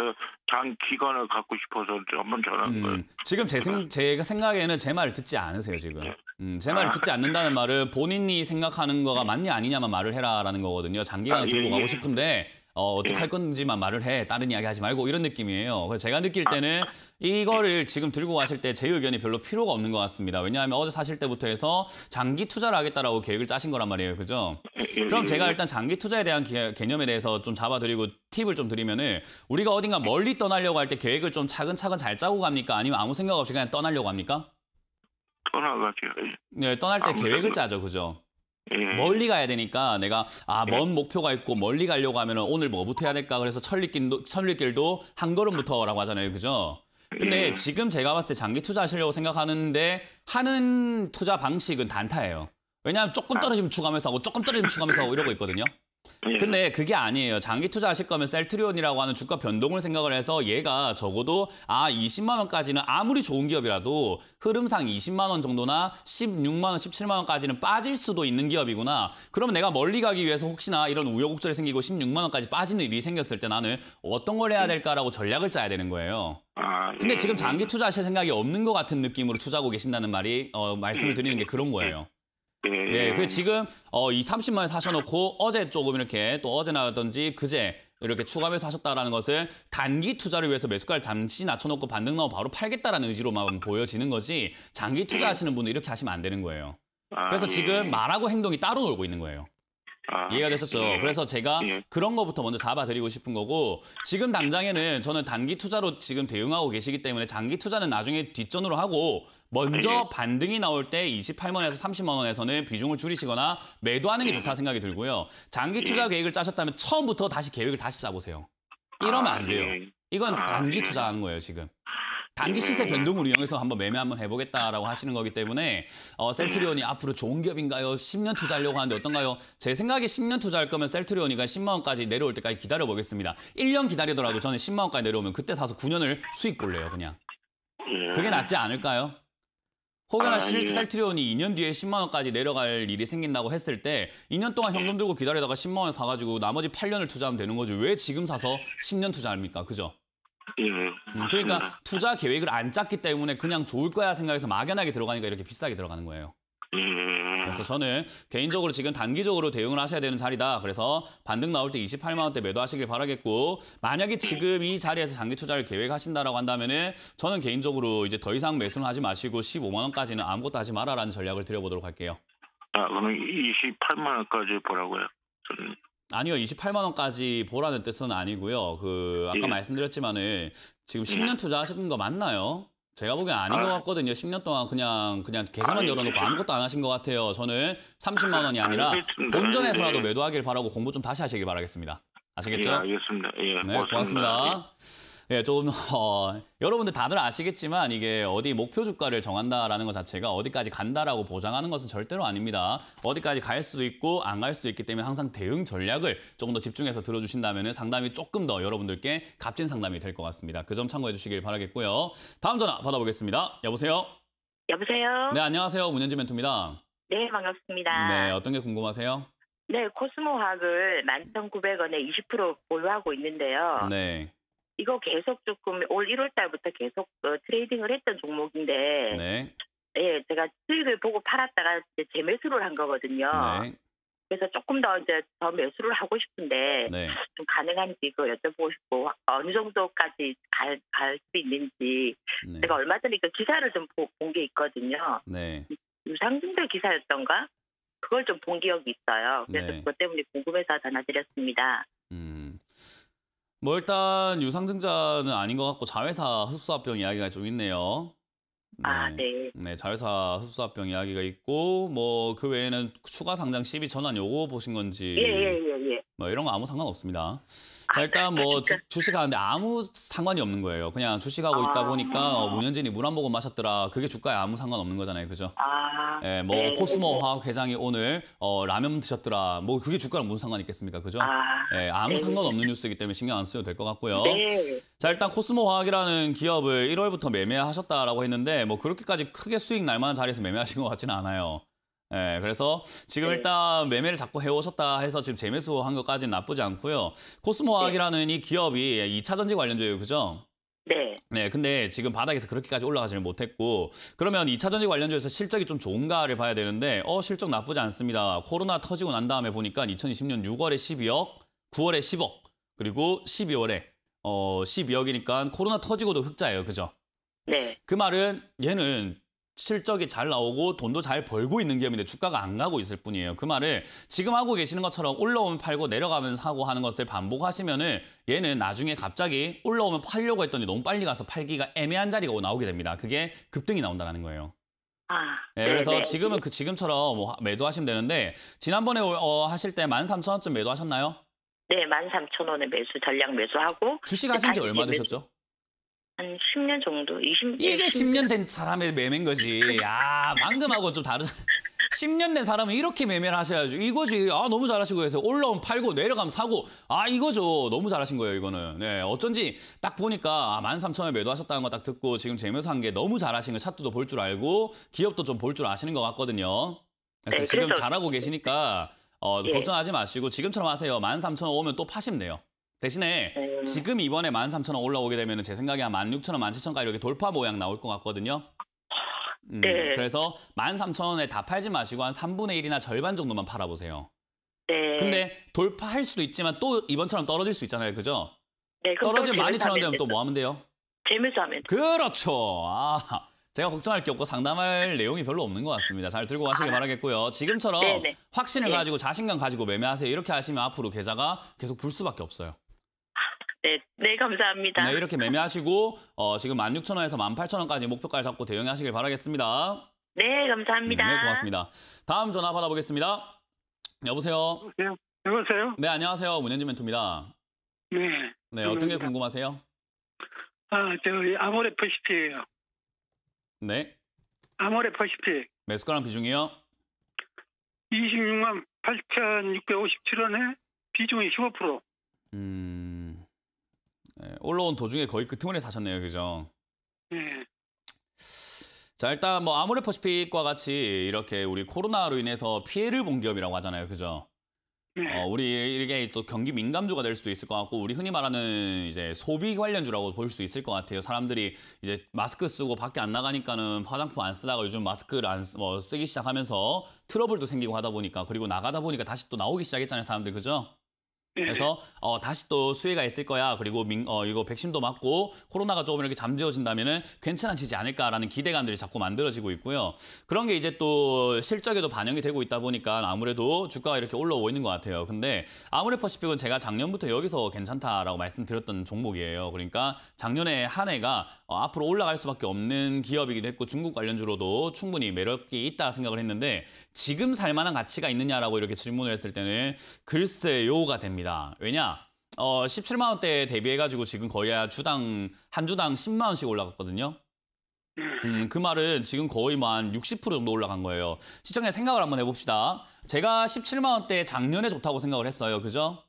장 기간을 갖고 싶어서 한번 전화한 음, 거예요. 지금 제 생, 제가 생각에는 제 말을 듣지 않으세요 지금. 음, 제 말을 아. 듣지 않는다는 말은 본인이 생각하는 거가 맞냐 아니냐만 말을 해라라는 거거든요. 장기간을 아, 예, 들고 가고 싶은데 어, 어떻게 할 건지만 말을 해. 다른 이야기 하지 말고 이런 느낌이에요. 그래서 제가 느낄 때는 이거를 지금 들고 가실 때 제 의견이 별로 필요가 없는 것 같습니다. 왜냐하면 어제 사실 때부터 해서 장기 투자를 하겠다라고 계획을 짜신 거란 말이에요. 그죠? 그럼 제가 일단 장기 투자에 대한 개, 개념에 대해서 좀 잡아드리고 팁을 좀 드리면은 우리가 어딘가 멀리 떠나려고 할 때 계획을 좀 차근차근 잘 짜고 갑니까? 아니면 아무 생각 없이 그냥 떠나려고 합니까? 떠나가죠. 네, 떠날 때 계획을 짜죠. 그죠? 음. 멀리 가야 되니까 내가 아먼 네. 목표가 있고 멀리 가려고 하면 오늘 뭐부터 해야 될까 그래서 천리길도, 천리길도 한 걸음부터라고 하잖아요. 그죠? 근데 음. 지금 제가 봤을 때 장기 투자하시려고 생각하는데 하는 투자 방식은 단타예요. 왜냐하면 조금 떨어지면 아. 추가하면서 하고 조금 떨어지면 추가하면서 하고 이러고 있거든요. 예. 근데 그게 아니에요. 장기 투자하실 거면 셀트리온이라고 하는 주가 변동을 생각을 해서 얘가 적어도 아 20만 원까지는 아무리 좋은 기업이라도 흐름상 20만 원 정도나 16만 원, 17만 원까지는 빠질 수도 있는 기업이구나. 그러면 내가 멀리 가기 위해서 혹시나 이런 우여곡절이 생기고 16만 원까지 빠지는 일이 생겼을 때 나는 어떤 걸 해야 예. 될까라고 전략을 짜야 되는 거예요. 아, 근데 예. 지금 장기 투자하실 생각이 없는 것 같은 느낌으로 투자하고 계신다는 말이 어, 말씀을 드리는 게 그런 거예요. 예. 예. 그 지금 어, 이 30만 원 사셔놓고 어제 조금 이렇게 또 어제 나왔던지 그제 이렇게 추가해서 하셨다라는 것을 단기 투자를 위해서 매수가를 잠시 낮춰놓고 반등 나오면 바로 팔겠다라는 의지로만 보여지는 거지 장기 투자하시는 분은 이렇게 하시면 안 되는 거예요. 아, 그래서 예. 지금 말하고 행동이 따로 놀고 있는 거예요. 아, 이해가 되셨죠 예. 그래서 제가 예. 그런 거부터 먼저 잡아드리고 싶은 거고 지금 당장에는 저는 단기 투자로 지금 대응하고 계시기 때문에 장기 투자는 나중에 뒷전으로 하고 먼저 예. 반등이 나올 때 28만 원에서 30만 원에서는 비중을 줄이시거나 매도하는 게 예. 좋다 생각이 들고요. 장기 투자 예. 계획을 짜셨다면 처음부터 다시 계획을 다시 짜보세요. 이러면 안 돼요. 아, 예. 이건 아, 단기 예. 투자하는 거예요, 지금. 단기 시세 변동을 이용해서 한번 매매 한번 해보겠다라고 하시는 거기 때문에 어, 셀트리온이 음. 앞으로 좋은 기업인가요? 10년 투자하려고 하는데 어떤가요? 제 생각에 10년 투자할 거면 셀트리온이가 10만 원까지 내려올 때까지 기다려보겠습니다. 1년 기다리더라도 저는 10만 원까지 내려오면 그때 사서 9년을 수익 볼래요, 그냥. 그게 낫지 않을까요? 혹여나 아, 실제 살트리온이 2년 뒤에 10만 원까지 내려갈 일이 생긴다고 했을 때 2년 동안 현금 들고 기다리다가 10만 원 사가지고 나머지 8년을 투자하면 되는 거죠왜 지금 사서 10년 투자합니까? 그죠? 예. 음, 그러니까 투자 계획을 안 짰기 때문에 그냥 좋을 거야 생각해서 막연하게 들어가니까 이렇게 비싸게 들어가는 거예요. 그래서 음. 저는 개인적으로 지금 단기적으로 대응을 하셔야 되는 자리다. 그래서 반등 나올 때 28만 원대 매도하시길 바라겠고 만약에 지금 이 자리에서 장기 투자를 계획하신다라고 한다면은 저는 개인적으로 이제 더 이상 매수는 하지 마시고 15만 원까지는 아무것도 하지 마라라는 전략을 드려보도록 할게요. 아, 그러면 28만 원까지 보라고요? 저는. 아니요, 28만 원까지 보라는 뜻은 아니고요. 그 아까 예. 말씀드렸지만은 지금 10년 예. 투자하시는 거 맞나요? 제가 보기엔 아닌 아. 것 같거든요. 10년 동안 그냥 그냥 계산만 열어놓고 아무것도 안 하신 것 같아요. 저는 30만 원이 아니라 본전에서라도 예. 매도하길 바라고 공부 좀 다시 하시길 바라겠습니다. 아시겠죠? 예, 알겠습니다. 예, 네, 고맙습니다. 고맙습니다. 예. 예, 좀 어, 여러분들 다들 아시겠지만 이게 어디 목표 주가를 정한다라는 것 자체가 어디까지 간다라고 보장하는 것은 절대로 아닙니다. 어디까지 갈 수도 있고 안 갈 수도 있기 때문에 항상 대응 전략을 조금 더 집중해서 들어주신다면 상담이 조금 더 여러분들께 값진 상담이 될 것 같습니다. 그 점 참고해 주시길 바라겠고요. 다음 전화 받아보겠습니다. 여보세요? 여보세요? 네, 안녕하세요. 문현지 멘토입니다. 네, 반갑습니다. 네, 어떤 게 궁금하세요? 네, 코스모학을 11,900원에 20% 보유하고 있는데요. 네. 이거 계속 조금 올 1월 달부터 계속 어, 트레이딩을 했던 종목인데 네. 예, 제가 수익을 보고 팔았다가 이제 재매수를 한 거거든요. 네. 그래서 조금 더 이제 더 매수를 하고 싶은데 네. 좀 가능한지 이 여쭤보고 싶고 어느 정도까지 갈 수 있는지 네. 제가 얼마 전에 그 기사를 좀 본 게 있거든요. 네. 유상증자 기사였던가 그걸 좀 본 기억이 있어요. 그래서 네. 그것 때문에 궁금해서 전화드렸습니다. 음. 뭐 일단 유상증자는 아닌 것 같고 자회사 흡수합병 이야기가 좀 있네요. 아, 네. 아, 네. 네, 자회사 흡수합병 이야기가 있고 뭐 그 외에는 추가 상장 시비 전환 요거 보신 건지 예, 예, 예, 예. 뭐 이런 거 아무 상관 없습니다. 아, 자, 일단 뭐 주, 주식하는데 아무 상관이 없는 거예요. 그냥 주식하고 아, 있다 보니까 어, 문현진이 물 한 모금 마셨더라. 그게 주가에 아무 상관없는 거잖아요. 그죠? 아, 예, 뭐 네, 네 코스모 네. 화학 회장이 오늘 어, 라면 드셨더라. 뭐 그게 주가랑 무슨 상관 있겠습니까? 그죠? 아, 예, 아무 네. 상관없는 뉴스이기 때문에 신경 안 쓰셔도 될 것 같고요. 네. 자, 일단 코스모 화학이라는 기업을 1월부터 매매하셨다라고 했는데 뭐 그렇게까지 크게 수익 날 만한 자리에서 매매하신 것 같지는 않아요. 네, 그래서 지금 네. 일단 매매를 자꾸 해오셨다 해서 지금 재매수 한 것까지는 나쁘지 않고요. 코스모학이라는 네. 이 기업이 2차전지 관련주예요, 그죠? 네. 네, 근데 지금 바닥에서 그렇게까지 올라가지는 못했고 그러면 2차전지 관련주에서 실적이 좀 좋은가를 봐야 되는데 어 실적 나쁘지 않습니다. 코로나 터지고 난 다음에 보니까 2020년 6월에 12억, 9월에 10억, 그리고 12월에 어 12억이니까 코로나 터지고도 흑자예요, 그죠? 네. 그 말은 얘는 실적이 잘 나오고 돈도 잘 벌고 있는 기업인데 주가가 안 가고 있을 뿐이에요. 그 말을 지금 하고 계시는 것처럼 올라오면 팔고 내려가면서 하고 하는 것을 반복하시면 은 얘는 나중에 갑자기 올라오면 팔려고 했더니 너무 빨리 가서 팔기가 애매한 자리가 나오게 됩니다. 그게 급등이 나온다는 거예요. 아, 네, 네 그래서 네. 지금은 그 지금처럼 뭐 매도하시면 되는데 지난번에 어, 하실 때 13,000원쯤 매도하셨나요? 네, 13,000원에 매수 전량 매수하고 주식 하신 지 얼마 되셨죠? 한 10년 정도, 2 0 이게 10년 된 사람의 매매인 거지. 야, 방금하고 좀 다른. 10년 된 사람은 이렇게 매매를 하셔야죠. 이거지. 아, 너무 잘하시고 해서 올라오면 팔고 내려가면 사고. 아, 이거죠. 너무 잘하신 거예요, 이거는. 네, 어쩐지 딱 보니까 아, 13,000원에 매도하셨다는 거 딱 듣고 지금 재미서한게 너무 잘하신 거샷도볼 줄 알고 기업도 좀 볼 줄 아시는 것 같거든요. 그래서 네, 지금 그래서... 잘하고 계시니까 어, 예. 걱정하지 마시고 지금처럼 하세요. 13,000원 오면 또 파시면 돼요. 대신에 네. 지금 이번에 13,000원 올라오게 되면 제 생각에 한 16,000원, 17,000원까지 이렇게 돌파 모양 나올 것 같거든요. 음, 네. 그래서 13,000원에 다 팔지 마시고 한 3분의 1이나 절반 정도만 팔아보세요. 네. 근데 돌파할 수도 있지만 또 이번처럼 떨어질 수 있잖아요. 그죠? 네. 떨어지면 12,000원 되면 또 뭐 하면 돼요? 재면서 하면 그렇죠. 아, 제가 걱정할 게 없고 상담할 내용이 별로 없는 것 같습니다. 잘 들고 가시길 아, 바라겠고요. 지금처럼 네네. 네. 확신을 네. 가지고 자신감 가지고 매매하세요. 이렇게 하시면 앞으로 계좌가 계속 불 수밖에 없어요. 네, 네, 감사합니다. 네, 이렇게 매매하시고 어, 지금 16,000원에서 18,000원까지 목표가를 잡고 대응하시길 바라겠습니다. 네, 감사합니다. 네, 고맙습니다. 다음 전화 받아보겠습니다. 여보세요? 여보세요? 여보세요? 네, 안녕하세요. 문현진 멘토입니다. 네. 네, 감사합니다. 게 궁금하세요? 아, 저 아모레퍼시픽이에요. 네. 아모레퍼시픽. 매수가랑 비중이요? 26만 8,657원에 비중이 15%. 음... 네, 올라온 도중에 거의 그 틈을 에 사셨네요, 그죠? 네. 자 일단 뭐 아모레퍼시픽과 같이 이렇게 우리 코로나로 인해서 피해를 본 기업이라고 하잖아요, 그죠? 네. 어, 우리 이게 또 경기 민감주가 될 수도 있을 것 같고 우리 흔히 말하는 이제 소비 관련주라고 볼 수 있을 것 같아요. 사람들이 이제 마스크 쓰고 밖에 안 나가니까는 화장품 안 쓰다가 요즘 마스크를 안 쓰, 뭐 쓰기 시작하면서 트러블도 생기고 하다 보니까 그리고 나가다 보니까 다시 또 나오기 시작했잖아요, 사람들 그죠? 그래서 어, 다시 또 수혜가 있을 거야. 그리고 민, 어, 이거 백신도 맞고 코로나가 조금 이렇게 잠재워진다면은 괜찮아지지 않을까라는 기대감들이 자꾸 만들어지고 있고요. 그런 게 이제 또 실적에도 반영이 되고 있다 보니까 아무래도 주가가 이렇게 올라오고 있는 것 같아요. 근데 아무래퍼시픽은 제가 작년부터 여기서 괜찮다라고 말씀드렸던 종목이에요. 그러니까 작년에 한 해가 어, 앞으로 올라갈 수밖에 없는 기업이기도 했고 중국 관련주로도 충분히 매력이 있다 생각을 했는데 지금 살 만한 가치가 있느냐라고 이렇게 질문을 했을 때는 글쎄요가 됩니다. 겁니다. 왜냐? 어, 17만 원대에 대비해 가지고 지금 거의 주당 한 주당 10만 원씩 올라갔거든요. 음, 그 말은 지금 거의 만 60% 뭐 정도 올라간 거예요. 시청자 생각을 한번 해봅시다. 제가 17만 원대 작년에 좋다고 생각을 했어요. 그죠?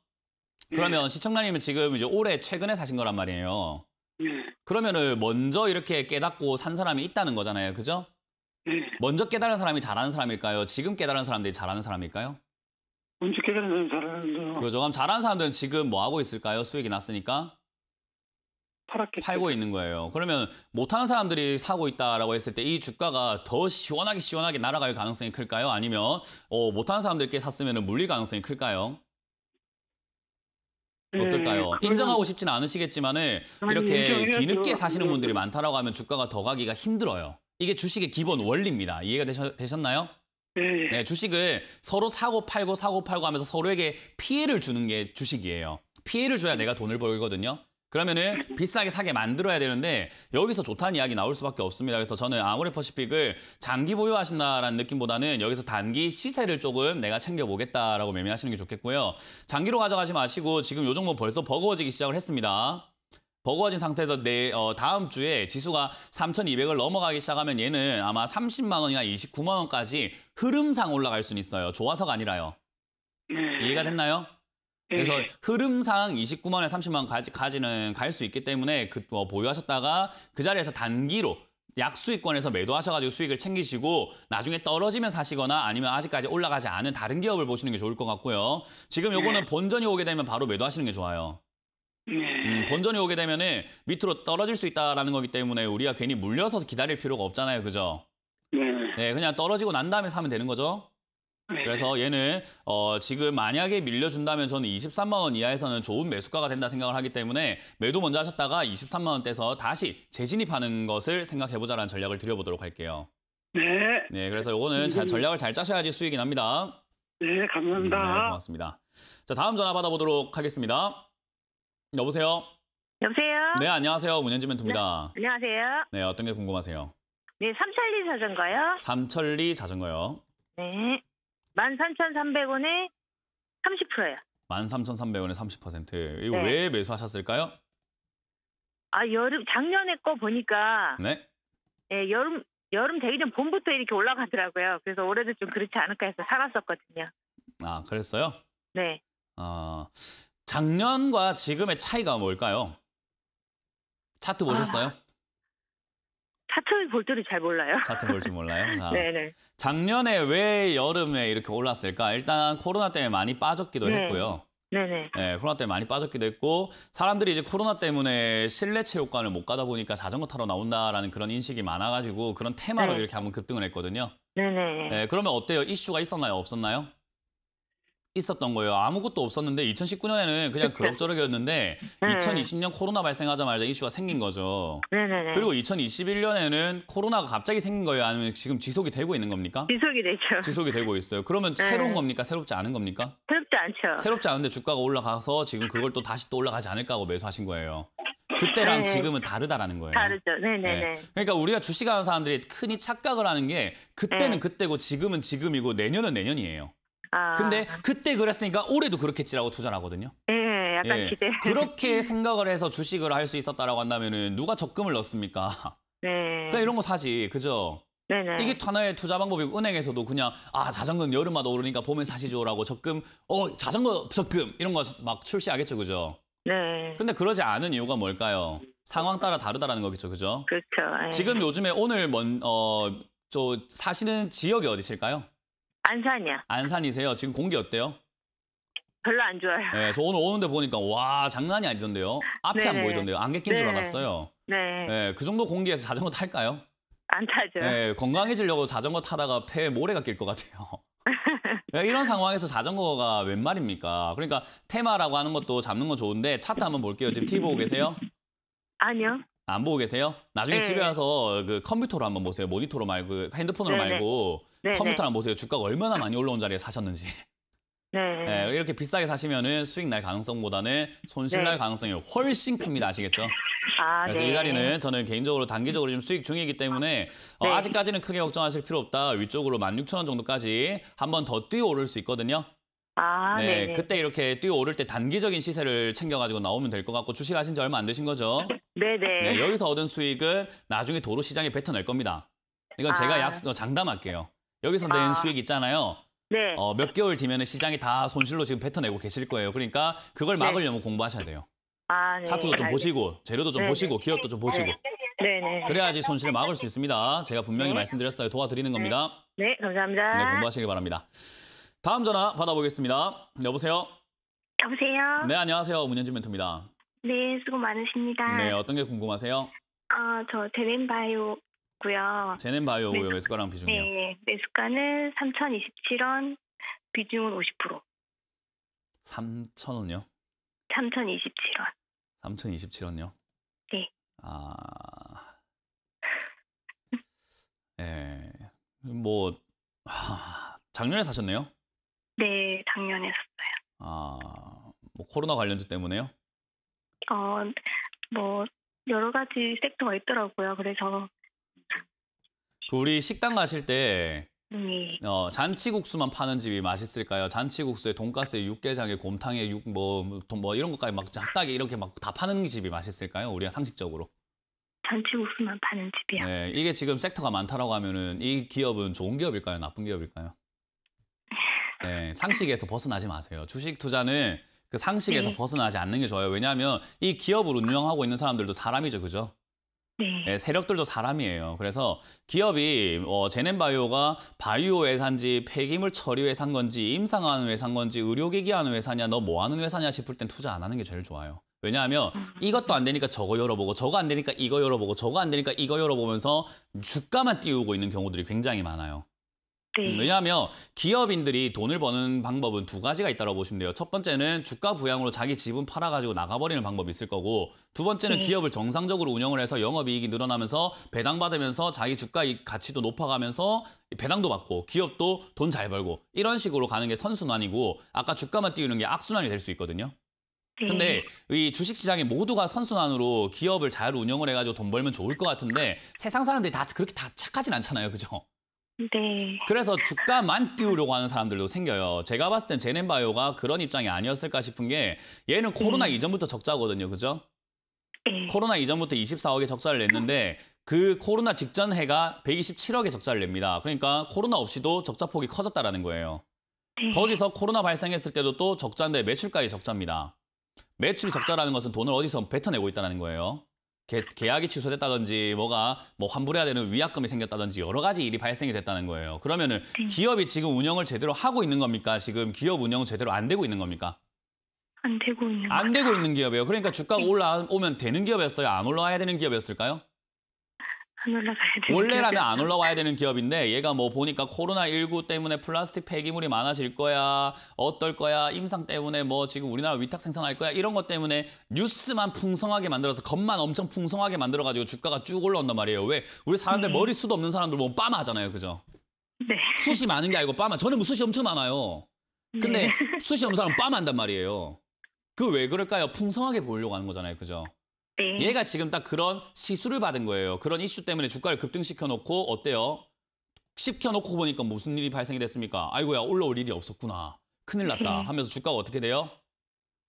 그러면 네. 시청자님은 지금 이제 올해 최근에 사신 거란 말이에요. 네. 그러면은 먼저 이렇게 깨닫고 산 사람이 있다는 거잖아요. 그죠? 네. 먼저 깨달은 사람이 잘하는 사람일까요? 지금 깨달은 사람들이 잘하는 사람일까요? 운직해 되는 사람들 요정함 잘하는 사람들은 지금 뭐 하고 있을까요? 수익이 났으니까? 팔았겠죠. 팔고 있는 거예요. 그러면 못하는 사람들이 사고 있다라고 했을 때 이 주가가 더 시원하게 시원하게 날아갈 가능성이 클까요? 아니면 어, 못하는 사람들께 샀으면 물릴 가능성이 클까요? 예, 어떨까요? 네, 인정하고 싶지는 않으시겠지만 이렇게 뒤늦게 사시는 예. 분들이 많다라고 하면 주가가 더 가기가 힘들어요. 이게 주식의 기본 원리입니다. 이해가 되셨, 되셨나요? 예. 네, 주식을 서로 사고 팔고 사고 팔고 하면서 서로에게 피해를 주는 게 주식이에요. 피해를 줘야 내가 돈을 벌거든요. 그러면은 비싸게 사게 만들어야 되는데 여기서 좋다는 이야기 나올 수밖에 없습니다. 그래서 저는 아무리퍼시픽을 장기 보유하신다라는 느낌보다는 여기서 단기 시세를 조금 내가 챙겨보겠다라고 매매하시는 게 좋겠고요. 장기로 가져가지 마시고 지금 요 종목 벌써 버거워지기 시작을 했습니다. 버거워진 상태에서 내, 어, 다음 주에 지수가 3,200을 넘어가기 시작하면 얘는 아마 30만 원이나 29만 원까지 흐름상 올라갈 수는 있어요. 좋아서가 아니라요. 네. 이해가 됐나요? 네. 그래서 흐름상 29만 원에 30만 원까지는 갈 수 있기 때문에 그, 어, 보유하셨다가 그 자리에서 단기로 약수익권에서 매도하셔가지고 수익을 챙기시고 나중에 떨어지면 사시거나 아니면 아직까지 올라가지 않은 다른 기업을 보시는 게 좋을 것 같고요. 지금 요거는 네. 본전이 오게 되면 바로 매도하시는 게 좋아요. 음, 음 네. 본전이 오게 되면 밑으로 떨어질 수 있다라는 거기 때문에 우리가 괜히 물려서 기다릴 필요가 없잖아요. 그죠? 네. 네, 그냥 떨어지고 난 다음에 사면 되는 거죠. 네. 그래서 얘는 어, 지금 만약에 밀려준다면 저는 23만 원 이하에서는 좋은 매수가가 된다 생각을 하기 때문에 매도 먼저 하셨다가 23만 원대서 다시 재진입하는 것을 생각해보자라는 전략을 드려보도록 할게요. 네. 네, 그래서 요거는 잘, 음. 전략을 잘 짜셔야지 수익이 납니다. 네, 감사합니다. 음, 네, 고맙습니다. 자, 다음 전화 받아보도록 하겠습니다. 여보세요. 여보세요. 네, 안녕하세요. 문현지 멘토입니다. 네, 안녕하세요. 네, 어떤 게 궁금하세요? 네, 삼천리 자전거요. 삼천리 자전거요. 네. 13,300원에 30%예요. 13,300원에 30%. 이거 네. 왜 매수하셨을까요? 아, 여름 작년에 거 보니까 네. 예, 여름 여름 되기 전 봄부터 이렇게 올라가더라고요. 그래서 올해도 좀 그렇지 않을까 해서 살았었거든요. 아, 그랬어요? 네. 아, 작년과 지금의 차이가 뭘까요? 차트 아. 보셨어요? 아, 차트 볼줄이잘 몰라요. 차트 볼 줄 몰라요? 아. 네네. 작년에 왜 여름에 이렇게 올랐을까? 일단 코로나 때문에 많이 빠졌기도 네. 했고요. 네네. 네, 코로나 때문에 많이 빠졌기도 했고 사람들이 이제 코로나 때문에 실내 체육관을 못 가다 보니까 자전거 타러 나온다라는 그런 인식이 많아가지고 그런 테마로 네. 이렇게 한번 급등을 했거든요. 네네. 네, 그러면 어때요? 이슈가 있었나요? 없었나요? 있었던 거예요. 아무것도 없었는데 2019년에는 그냥 그럭저럭이었는데 네. 음. 2020년 코로나 발생하자마자 이슈가 생긴 거죠. 네네네. 그리고 2021년에는 코로나가 갑자기 생긴 거예요? 아니면 지금 지속이 되고 있는 겁니까? 지속이 되죠. 지속이 되고 있어요. 그러면 네. 새로운 겁니까? 새롭지 않은 겁니까? 새롭지 않죠. 새롭지 않은데 주가가 올라가서 지금 그걸 또 다시 또 올라가지 않을까 하고 매수하신 거예요. 그때랑 네 지금은 다르다라는 거예요. 다르죠. 네네네. 네, 네. 네. 그러니까 우리가 주식하는 사람들이 흔히 착각을 하는 게 그때는 네. 그때고 지금은 지금이고 내년은 내년이에요. 아. 근데 그때 그랬으니까 올해도 그렇겠지라고 투자하거든요. 예, 약간 예. 기대. 그렇게 생각을 해서 주식을 할 수 있었다라고 한다면은 누가 적금을 넣습니까? 네. 그러니까 이런 거 사지, 그죠? 네네. 이게 하나의 투자 방법이고 은행에서도 그냥 아 자전거 는 여름마다 오르니까 봄에 사시죠라고 적금 어 자전거 적금 이런 거 막 출시하겠죠 그죠? 네. 근데 그러지 않은 이유가 뭘까요? 상황 따라 다르다라는 거겠죠 그죠? 그렇죠. 에이. 예. 지금 요즘에 오늘 먼어저 사시는 지역이 어디실까요? 안산이요. 안산이세요? 지금 공기 어때요? 별로 안 좋아요. 네, 저 오늘 오는데 보니까 와 장난이 아니던데요. 앞이 네안 보이던데요. 안개 낀줄네 알았어요. 네. 네, 그 정도 공기에서 자전거 탈까요? 안 타죠. 네, 건강해지려고 자전거 타다가 폐에 모래가 낄 것 같아요. 네, 이런 상황에서 자전거가 웬 말입니까? 그러니까 테마라고 하는 것도 잡는 건 좋은데 차트 한번 볼게요. 지금 티 v 보고 계세요? 아니요. 안 보고 계세요? 나중에 네. 집에 와서 그 컴퓨터로 한번 보세요. 모니터로 말고 그 핸드폰으로 네네. 말고 네네. 컴퓨터로 한번 보세요. 주가가 얼마나 많이 올라온 자리에 사셨는지. 네. 네. 이렇게 비싸게 사시면은 수익 날 가능성보다는 손실 날 네. 가능성이 훨씬 큽니다. 아시겠죠? 아, 그래서 네. 이 자리는 저는 개인적으로 단기적으로 지금 수익 중이기 때문에 어, 네. 아직까지는 크게 걱정하실 필요 없다. 위쪽으로 16,000원 정도까지 한번더 뛰어 오를 수 있거든요. 아, 네, 네네. 그때 이렇게 뛰어오를 때 단기적인 시세를 챙겨가지고 나오면 될 것 같고 주식하신 지 얼마 안 되신 거죠? 네네. 네, 여기서 얻은 수익은 나중에 도로 시장에 뱉어낼 겁니다. 이건 제가 아. 약 장담할게요. 여기서 낸 아. 수익 있잖아요. 네. 어, 몇 개월 뒤면 시장이 다 손실로 지금 뱉어내고 계실 거예요. 그러니까 그걸 네. 막으려면 네. 공부하셔야 돼요. 아, 네. 차트도 좀알 보시고 재료도 좀네 네. 보시고 기업도 좀 보시고. 네네. 그래야지 손실을 막을 수 있습니다. 제가 분명히 네. 말씀드렸어요. 도와드리는 겁니다. 네, 감사합니다. 네, 공부하시길 바랍니다. 다음 전화 받아보겠습니다. 여보세요? 여보세요? 네, 안녕하세요. 문현진 멘토입니다. 네, 수고 많으십니다. 네, 어떤 게 궁금하세요? 아, 저 제넨바이오고요. 제넨바이오고요. 네, 매수가랑 비중이요? 네, 네. 매수가는 3,027원, 비중은 50%. 3,000원요? 3,027원. 3,027원요? 네. 아... 예. 네. 뭐... 하... 아, 작년에 사셨네요? 강연했어요 아, 뭐 코로나 관련주 때문에요? 어, 뭐 여러 가지 섹터가 있더라고요. 그래서 그 우리 식당 가실 때 네. 어, 잔치국수만 파는 집이 맛있을까요? 잔치국수에 돈가스에 육개장에 곰탕에 육뭐뭐 뭐, 뭐 이런 것까지 막 딱딱이 이렇게 막 다 파는 집이 맛있을까요? 우리가 상식적으로. 잔치국수만 파는 집이요. 네, 이게 지금 섹터가 많다라고 하면은 이 기업은 좋은 기업일까요? 나쁜 기업일까요? 네, 상식에서 벗어나지 마세요. 주식 투자는 그 상식에서 네. 벗어나지 않는 게 좋아요. 왜냐하면 이 기업을 운영하고 있는 사람들도 사람이죠, 그죠? 네. 네. 세력들도 사람이에요. 그래서 기업이 어, 제넨바이오가 바이오 회사인지 폐기물 처리 회사인 건지 임상하는 회사인 건지 의료기기하는 회사냐 너 뭐 하는 회사냐 싶을 땐 투자 안 하는 게 제일 좋아요. 왜냐하면 음. 이것도 안 되니까 저거 열어보고 저거 안 되니까 이거 열어보고 저거 안 되니까 이거 열어보면서 주가만 띄우고 있는 경우들이 굉장히 많아요. 네. 왜냐하면 기업인들이 돈을 버는 방법은 두 가지가 있다고 보시면 돼요. 첫 번째는 주가 부양으로 자기 지분 팔아가지고 나가버리는 방법이 있을 거고 두 번째는 네. 기업을 정상적으로 운영을 해서 영업이익이 늘어나면서 배당받으면서 자기 주가 가치도 높아가면서 배당도 받고 기업도 돈 잘 벌고 이런 식으로 가는 게 선순환이고 아까 주가만 띄우는 게 악순환이 될 수 있거든요. 네. 근데 이 주식시장에 모두가 선순환으로 기업을 잘 운영을 해가지고 돈 벌면 좋을 것 같은데 세상 사람들이 다 그렇게 다 착하진 않잖아요, 그죠? 네. 그래서 주가만 띄우려고 하는 사람들도 생겨요. 제가 봤을 땐 제넨바이오가 그런 입장이 아니었을까 싶은 게 얘는 코로나 네. 이전부터 적자거든요. 그죠? 네. 코로나 이전부터 24억의 적자를 냈는데 그 코로나 직전 해가 127억의 적자를 냅니다. 그러니까 코로나 없이도 적자 폭이 커졌다라는 거예요. 네. 거기서 코로나 발생했을 때도 또 적자인데 매출까지 적자입니다. 매출이 적자라는 것은 돈을 어디서 뱉어내고 있다는 거예요. 개, 계약이 취소됐다든지 뭐가 뭐 환불해야 되는 위약금이 생겼다든지 여러 가지 일이 발생이 됐다는 거예요. 그러면은 네. 기업이 지금 운영을 제대로 하고 있는 겁니까? 지금 기업 운영 제대로 안 되고 있는 겁니까? 안 되고 있는 안 되고 있는 기업이에요. 그러니까 주가가 네. 올라오면 되는 기업이었어요? 안 올라와야 되는 기업이었을까요? 안 올라가야 되는 원래라면 안 올라와야 되는 기업인데 얘가 뭐 보니까 코로나19 때문에 플라스틱 폐기물이 많아질 거야, 어떨 거야, 임상 때문에 뭐 지금 우리나라 위탁 생산할 거야 이런 것 때문에 뉴스만 풍성하게 만들어서 겉만 엄청 풍성하게 만들어가지고 주가가 쭉 올라온단 말이에요. 왜? 우리 사람들 네. 머릿수도 없는 사람들 보면 빠마잖아요, 그죠? 네. 숱이 많은 게 아니고 빠마. 저는 뭐 숱이 엄청 많아요. 근데 네. 숱이 없는 사람은 빠만단 말이에요. 그 왜 그럴까요? 풍성하게 보려고 하는 거잖아요, 그죠? 네. 얘가 지금 딱 그런 시술을 받은 거예요. 그런 이슈 때문에 주가를 급등시켜 놓고 어때요? 시켜 놓고 보니까 무슨 일이 발생이 됐습니까? 아이고야 올라올 일이 없었구나. 큰일 났다 네. 하면서 주가가 어떻게 돼요?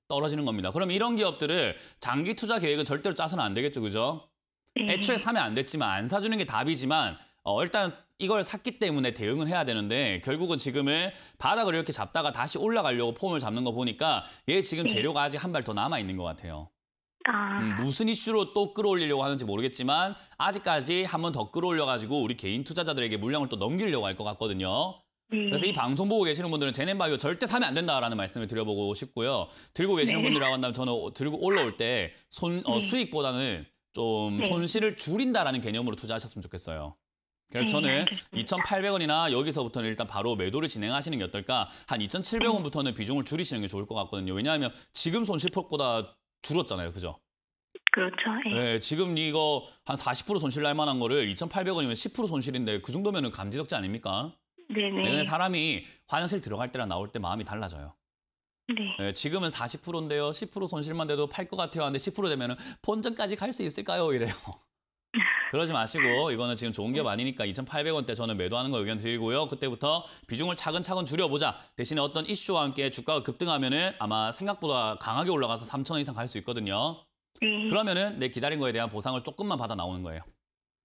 떨어지는 겁니다. 그럼 이런 기업들을 장기 투자 계획은 절대로 짜서는 안 되겠죠. 그죠? 네. 애초에 사면 안 됐지만 안 사주는 게 답이지만 어, 일단 이걸 샀기 때문에 대응을 해야 되는데 결국은 지금은 바닥을 이렇게 잡다가 다시 올라가려고 폼을 잡는 거 보니까 얘 지금 네. 재료가 아직 한 발 더 남아 있는 것 같아요. 그 무슨 이슈로 또 끌어올리려고 하는지 모르겠지만 아직까지 한 번 더 끌어올려가지고 우리 개인 투자자들에게 물량을 또 넘기려고 할 것 같거든요. 네. 그래서 이 방송 보고 계시는 분들은 제넷바이오 절대 사면 안 된다라는 말씀을 드려보고 싶고요. 들고 계시는 네. 분들이라고 한다면 저는 들고 올라올 때 손, 어, 네. 수익보다는 좀 네. 손실을 줄인다라는 개념으로 투자하셨으면 좋겠어요. 그래서 네, 저는 2,800원이나 여기서부터는 일단 바로 매도를 진행하시는 게 어떨까? 한 2,700원부터는 비중을 줄이시는 게 좋을 것 같거든요. 왜냐하면 지금 손실폭보다 줄었잖아요. 그죠? 그렇죠. 예. 네, 지금 이거 한 40% 손실 날 만한 거를 2,800원이면 10% 손실인데 그 정도면은 감지적지 아닙니까? 네네. 네, 사람이 화장실 들어갈 때랑 나올 때 마음이 달라져요. 네. 네 지금은 40%인데요. 10% 손실만 돼도 팔 것 같아요. 근데 10% 되면은 본전까지 갈 수 있을까요? 이래요. 그러지 마시고 이거는 지금 좋은 기업 아니니까 2,800원대 저는 매도하는 걸 의견 드리고요. 그때부터 비중을 차근차근 줄여보자. 대신에 어떤 이슈와 함께 주가가 급등하면 은 아마 생각보다 강하게 올라가서 3,000원 이상 갈 수 있거든요. 네. 그러면은 내 기다린 거에 대한 보상을 조금만 받아 나오는 거예요.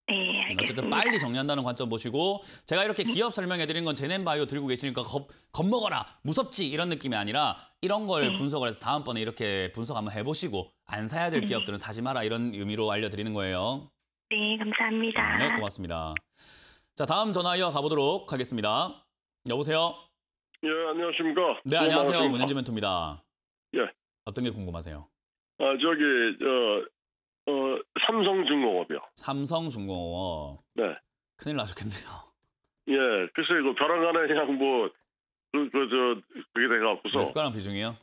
네, 어쨌든 빨리 정리한다는 관점 보시고 제가 이렇게 기업 설명해 드린 건 제넨바이오 들고 계시니까 겁, 겁먹어라 무섭지 이런 느낌이 아니라 이런 걸 네. 분석을 해서 다음번에 이렇게 분석 한번 해보시고 안 사야 될 음. 기업들은 사지 마라 이런 의미로 알려드리는 거예요. 네, 감사합니다. 네, 고맙습니다. 자, 다음 전화 이어 가보도록 하겠습니다. 여보세요? 예, 안녕하십니까. 네, 안녕하세요. 문현지 멘토입니다. 예. 어떤 게 궁금하세요? 아, 저기, 어, 어, 삼성중공업이요. 삼성중공업. 네. 큰일 나셨겠네요. 예, 글쎄, 이거 벼랑 간에 그냥 뭐, 그, 그, 저, 그게 돼가고서. 네, 숟가락 비중이요?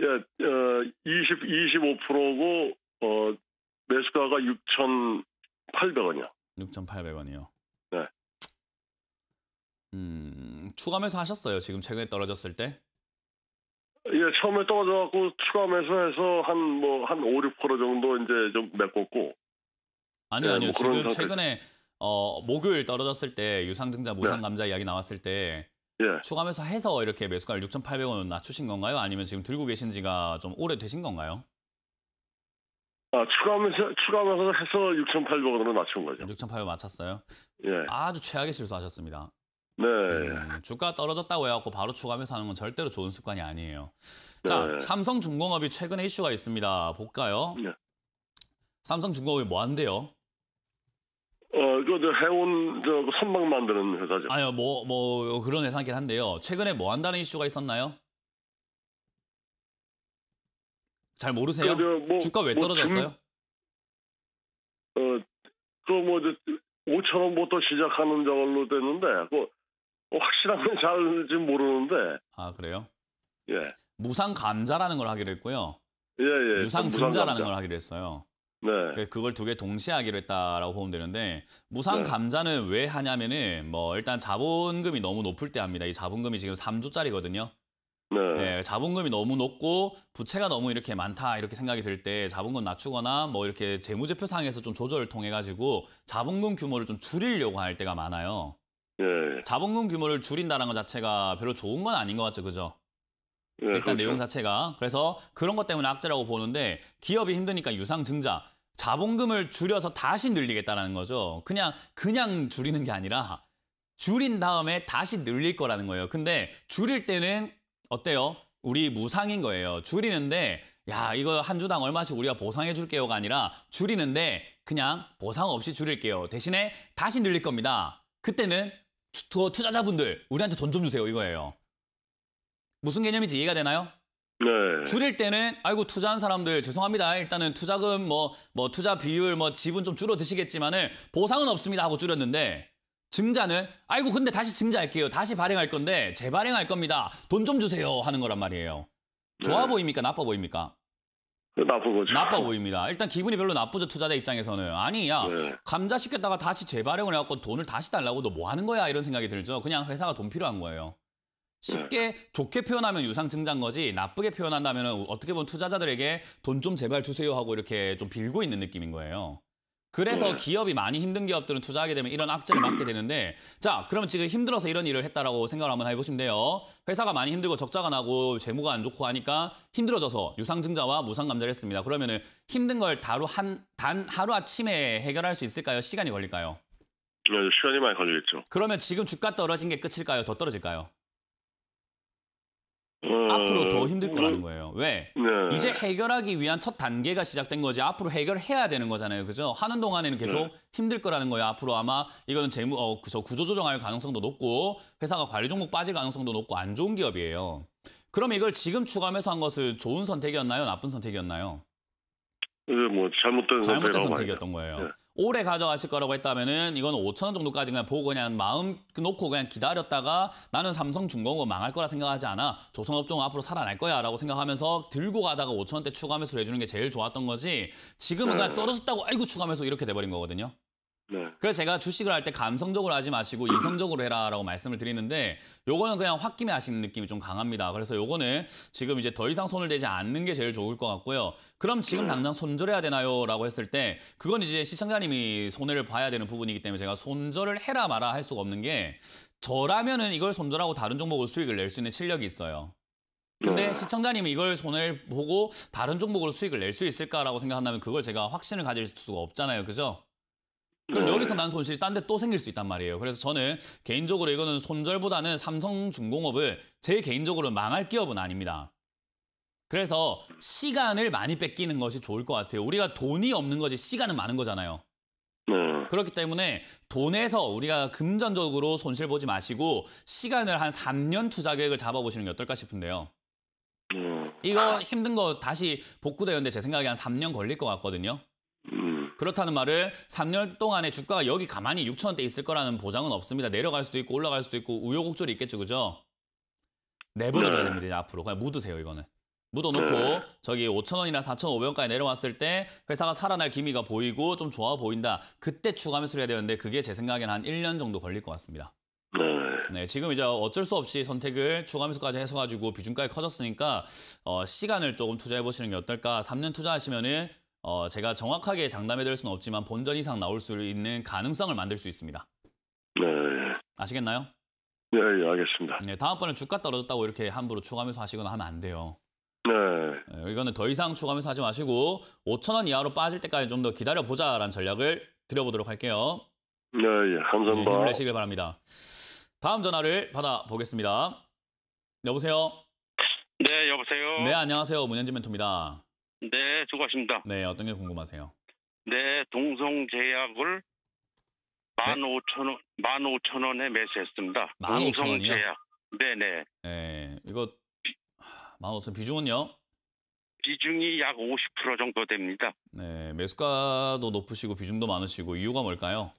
예, 어, 20, 25%고, 어, 매수가가 6,800원이요. 6,800원이요. 네. 음, 추가 매수 하셨어요. 지금 최근에 떨어졌을 때? 예, 처음에 떨어져갖고 추가 매수해서 한 뭐한 5, 6% 정도 이제 좀 메꿨고. 아니요, 예, 아니요. 뭐 지금 최근에 어, 목요일 떨어졌을 때 유상증자 네. 무상감자 네. 이야기 나왔을 때 예. 추가 매수해서 이렇게 매수가를 6,800원 낮추신 건가요? 아니면 지금 들고 계신 지가 좀 오래되신 건가요? 아, 추가하면서, 추가하면서 해서 6,800원 으로 낮춘 거죠. 6,800원 맞췄어요? 예. 아주 최악의 실수하셨습니다. 네. 음, 주가 떨어졌다고 해갖고 바로 추가하면서 하는 건 절대로 좋은 습관이 아니에요. 자, 네. 삼성중공업이 최근에 이슈가 있습니다. 볼까요? 네. 삼성중공업이 뭐 한대요? 어, 이거 저 해운 저 선박 만드는 회사죠. 아니요, 뭐뭐 뭐, 그런 회사긴 한데요. 최근에 뭐 한다는 이슈가 있었나요? 잘 모르세요? 그러니까 뭐, 주가 왜 뭐 떨어졌어요? 어, 뭐, 어, 그뭐 5천 원부터 시작하는 저걸로 됐는데 뭐 확실한 건 잘지 모르는데. 아 그래요? 예. 무상 감자라는 걸 하기로 했고요. 예, 예. 무상 증자라는 걸 하기로 했어요. 네. 네 그걸 두 개 동시에 하기로 했다라고 보면 되는데 무상 네. 감자는 네. 왜 하냐면은 뭐 일단 자본금이 너무 높을 때 합니다. 이 자본금이 지금 3조짜리거든요. 네. 네. 자본금이 너무 높고 부채가 너무 이렇게 많다 이렇게 생각이 들 때 자본금 낮추거나 뭐 이렇게 재무제표 상에서 좀 조절을 통해 가지고 자본금 규모를 좀 줄이려고 할 때가 많아요. 네. 자본금 규모를 줄인다는 것 자체가 별로 좋은 건 아닌 것 같죠, 그죠? 네, 일단 그렇죠. 내용 자체가 그래서 그런 것 때문에 악재라고 보는데 기업이 힘드니까 유상 증자 자본금을 줄여서 다시 늘리겠다라는 거죠. 그냥 그냥 줄이는 게 아니라 줄인 다음에 다시 늘릴 거라는 거예요. 근데 줄일 때는 어때요? 우리 무상인 거예요. 줄이는데 야 이거 한 주당 얼마씩 우리가 보상해 줄게요가 아니라 줄이는데 그냥 보상 없이 줄일게요. 대신에 다시 늘릴 겁니다. 그때는 투, 자자분들 우리한테 돈 좀 주세요 이거예요. 무슨 개념인지 이해가 되나요? 네. 줄일 때는 아이고 투자한 사람들 죄송합니다. 일단은 투자금 뭐뭐 뭐 투자 비율 뭐 지분 좀 줄어 드시겠지만은 보상은 없습니다 하고 줄였는데 증자는 아이고 근데 다시 증자할게요. 다시 발행할 건데 재발행할 겁니다. 돈 좀 주세요 하는 거란 말이에요. 좋아 네. 보입니까? 나빠 보입니까? 그 나쁘죠. 나빠 보입니다. 일단 기분이 별로 나쁘죠 투자자 입장에서는 아니야 네. 감자 시켰다가 다시 재발행을 해갖고 돈을 다시 달라고 너 뭐 하는 거야 이런 생각이 들죠. 그냥 회사가 돈 필요한 거예요. 쉽게 네. 좋게 표현하면 유상 증자인 거지 나쁘게 표현한다면 어떻게 보면 투자자들에게 돈 좀 제발 주세요 하고 이렇게 좀 빌고 있는 느낌인 거예요. 그래서 네. 기업이 많이 힘든 기업들은 투자하게 되면 이런 악재를 맞게 되는데 자 그럼 지금 힘들어서 이런 일을 했다라고 생각을 한번 해보시면 돼요. 회사가 많이 힘들고 적자가 나고 재무가 안 좋고 하니까 힘들어져서 유상증자와 무상감자를 했습니다. 그러면 은 힘든 걸 다루 한, 단 하루아침에 해결할 수 있을까요? 시간이 걸릴까요? 네, 시간이 많이 걸리겠죠. 그러면 지금 주가 떨어진 게 끝일까요? 더 떨어질까요? 앞으로 더 음. 힘들 거라는 거예요. 왜? 네. 이제 해결하기 위한 첫 단계가 시작된 거지 앞으로 해결해야 되는 거잖아요. 그죠? 하는 동안에는 계속 네. 힘들 거라는 거예요. 앞으로 아마 이거는 재무 어 그저 구조 조정할 가능성도 높고 회사가 관리 종목 빠질 가능성도 높고 안 좋은 기업이에요. 그럼 이걸 지금 추가하면서 한 것은 좋은 선택이었나요? 나쁜 선택이었나요? 네, 뭐 잘못된, 잘못된 선택이었던 거예요. 네. 오래 가져가실 거라고 했다면은 이건 5천 원 정도까지 그냥 보고 그냥 마음 놓고 그냥 기다렸다가 나는 삼성 중공업 망할 거라 생각하지 않아 조선업종 앞으로 살아날 거야라고 생각하면서 들고 가다가 5천 원대 추가 매수를 해주는 게 제일 좋았던 거지 지금은 그냥 떨어졌다고 아이고 추가 매수 이렇게 돼버린 거거든요. 네. 그래서 제가 주식을 할 때 감성적으로 하지 마시고 이성적으로 해라라고 말씀을 드리는데 요거는 그냥 홧김에 하시는 느낌이 좀 강합니다. 그래서 요거는 지금 이제 더 이상 손을 대지 않는 게 제일 좋을 것 같고요. 그럼 지금 네. 당장 손절해야 되나요? 라고 했을 때 그건 이제 시청자님이 손해를 봐야 되는 부분이기 때문에 제가 손절을 해라 마라 할 수가 없는 게 저라면은 이걸 손절하고 다른 종목으로 수익을 낼 수 있는 실력이 있어요. 근데 네. 시청자님이 이걸 손을 보고 다른 종목으로 수익을 낼 수 있을까라고 생각한다면 그걸 제가 확신을 가질 수가 없잖아요. 그죠? 그럼 네. 여기서 난 손실이 딴 데 또 생길 수 있단 말이에요. 그래서 저는 개인적으로 이거는 손절보다는 삼성중공업을 제 개인적으로 망할 기업은 아닙니다. 그래서 시간을 많이 뺏기는 것이 좋을 것 같아요. 우리가 돈이 없는 거지 시간은 많은 거잖아요. 네. 그렇기 때문에 돈에서 우리가 금전적으로 손실 보지 마시고 시간을 한 3년 투자 계획을 잡아보시는 게 어떨까 싶은데요. 네. 이거 힘든 거 다시 복구되는데 었제 생각에 한 3년 걸릴 것 같거든요. 그렇다는 말을 3년 동안에 주가가 여기 가만히 6천 원대 있을 거라는 보장은 없습니다. 내려갈 수도 있고 올라갈 수도 있고 우여곡절이 있겠죠, 그죠? 내버려둬야 네. 됩니다, 이제 앞으로. 그냥 묻으세요, 이거는. 묻어놓고 네. 저기 5천원이나 4,500원까지 내려왔을 때 회사가 살아날 기미가 보이고 좀 좋아 보인다. 그때 추가 매수를 해야 되는데 그게 제 생각엔 한 1년 정도 걸릴 것 같습니다. 네. 네, 지금 이제 어쩔 수 없이 선택을 추가 매수까지 해서 가지고 비중까지 커졌으니까 어, 시간을 조금 투자해 보시는 게 어떨까? 3년 투자하시면은 어, 제가 정확하게 장담해 드릴 수는 없지만 본전 이상 나올 수 있는 가능성을 만들 수 있습니다. 네. 아시겠나요? 네, 예, 알겠습니다. 네, 다음번에 주가 떨어졌다고 이렇게 함부로 추가하면서 하시거나 하면 안 돼요. 네. 네 이거는 더 이상 추가하면서 하지 마시고 5천 원 이하로 빠질 때까지 좀 더 기다려보자라는 전략을 드려보도록 할게요. 네, 예, 감사합니다. 네, 힘을 내시길 바랍니다. 다음 전화를 받아보겠습니다. 여보세요? 네, 여보세요? 네, 안녕하세요. 문현진 멘토입니다. 네, 수고하십니다. 네, 어떤 게 궁금하세요? 네, 동성제약을 1 5 0원 15,000원에 매수했습니다. 15,000원이요? 성제약 네네. 네, 이거 15,000원 비중은요? 비중이 약 50% 정도 됩니다. 네, 매수가도 높으시고 비중도 많으시고 이유가 뭘까요?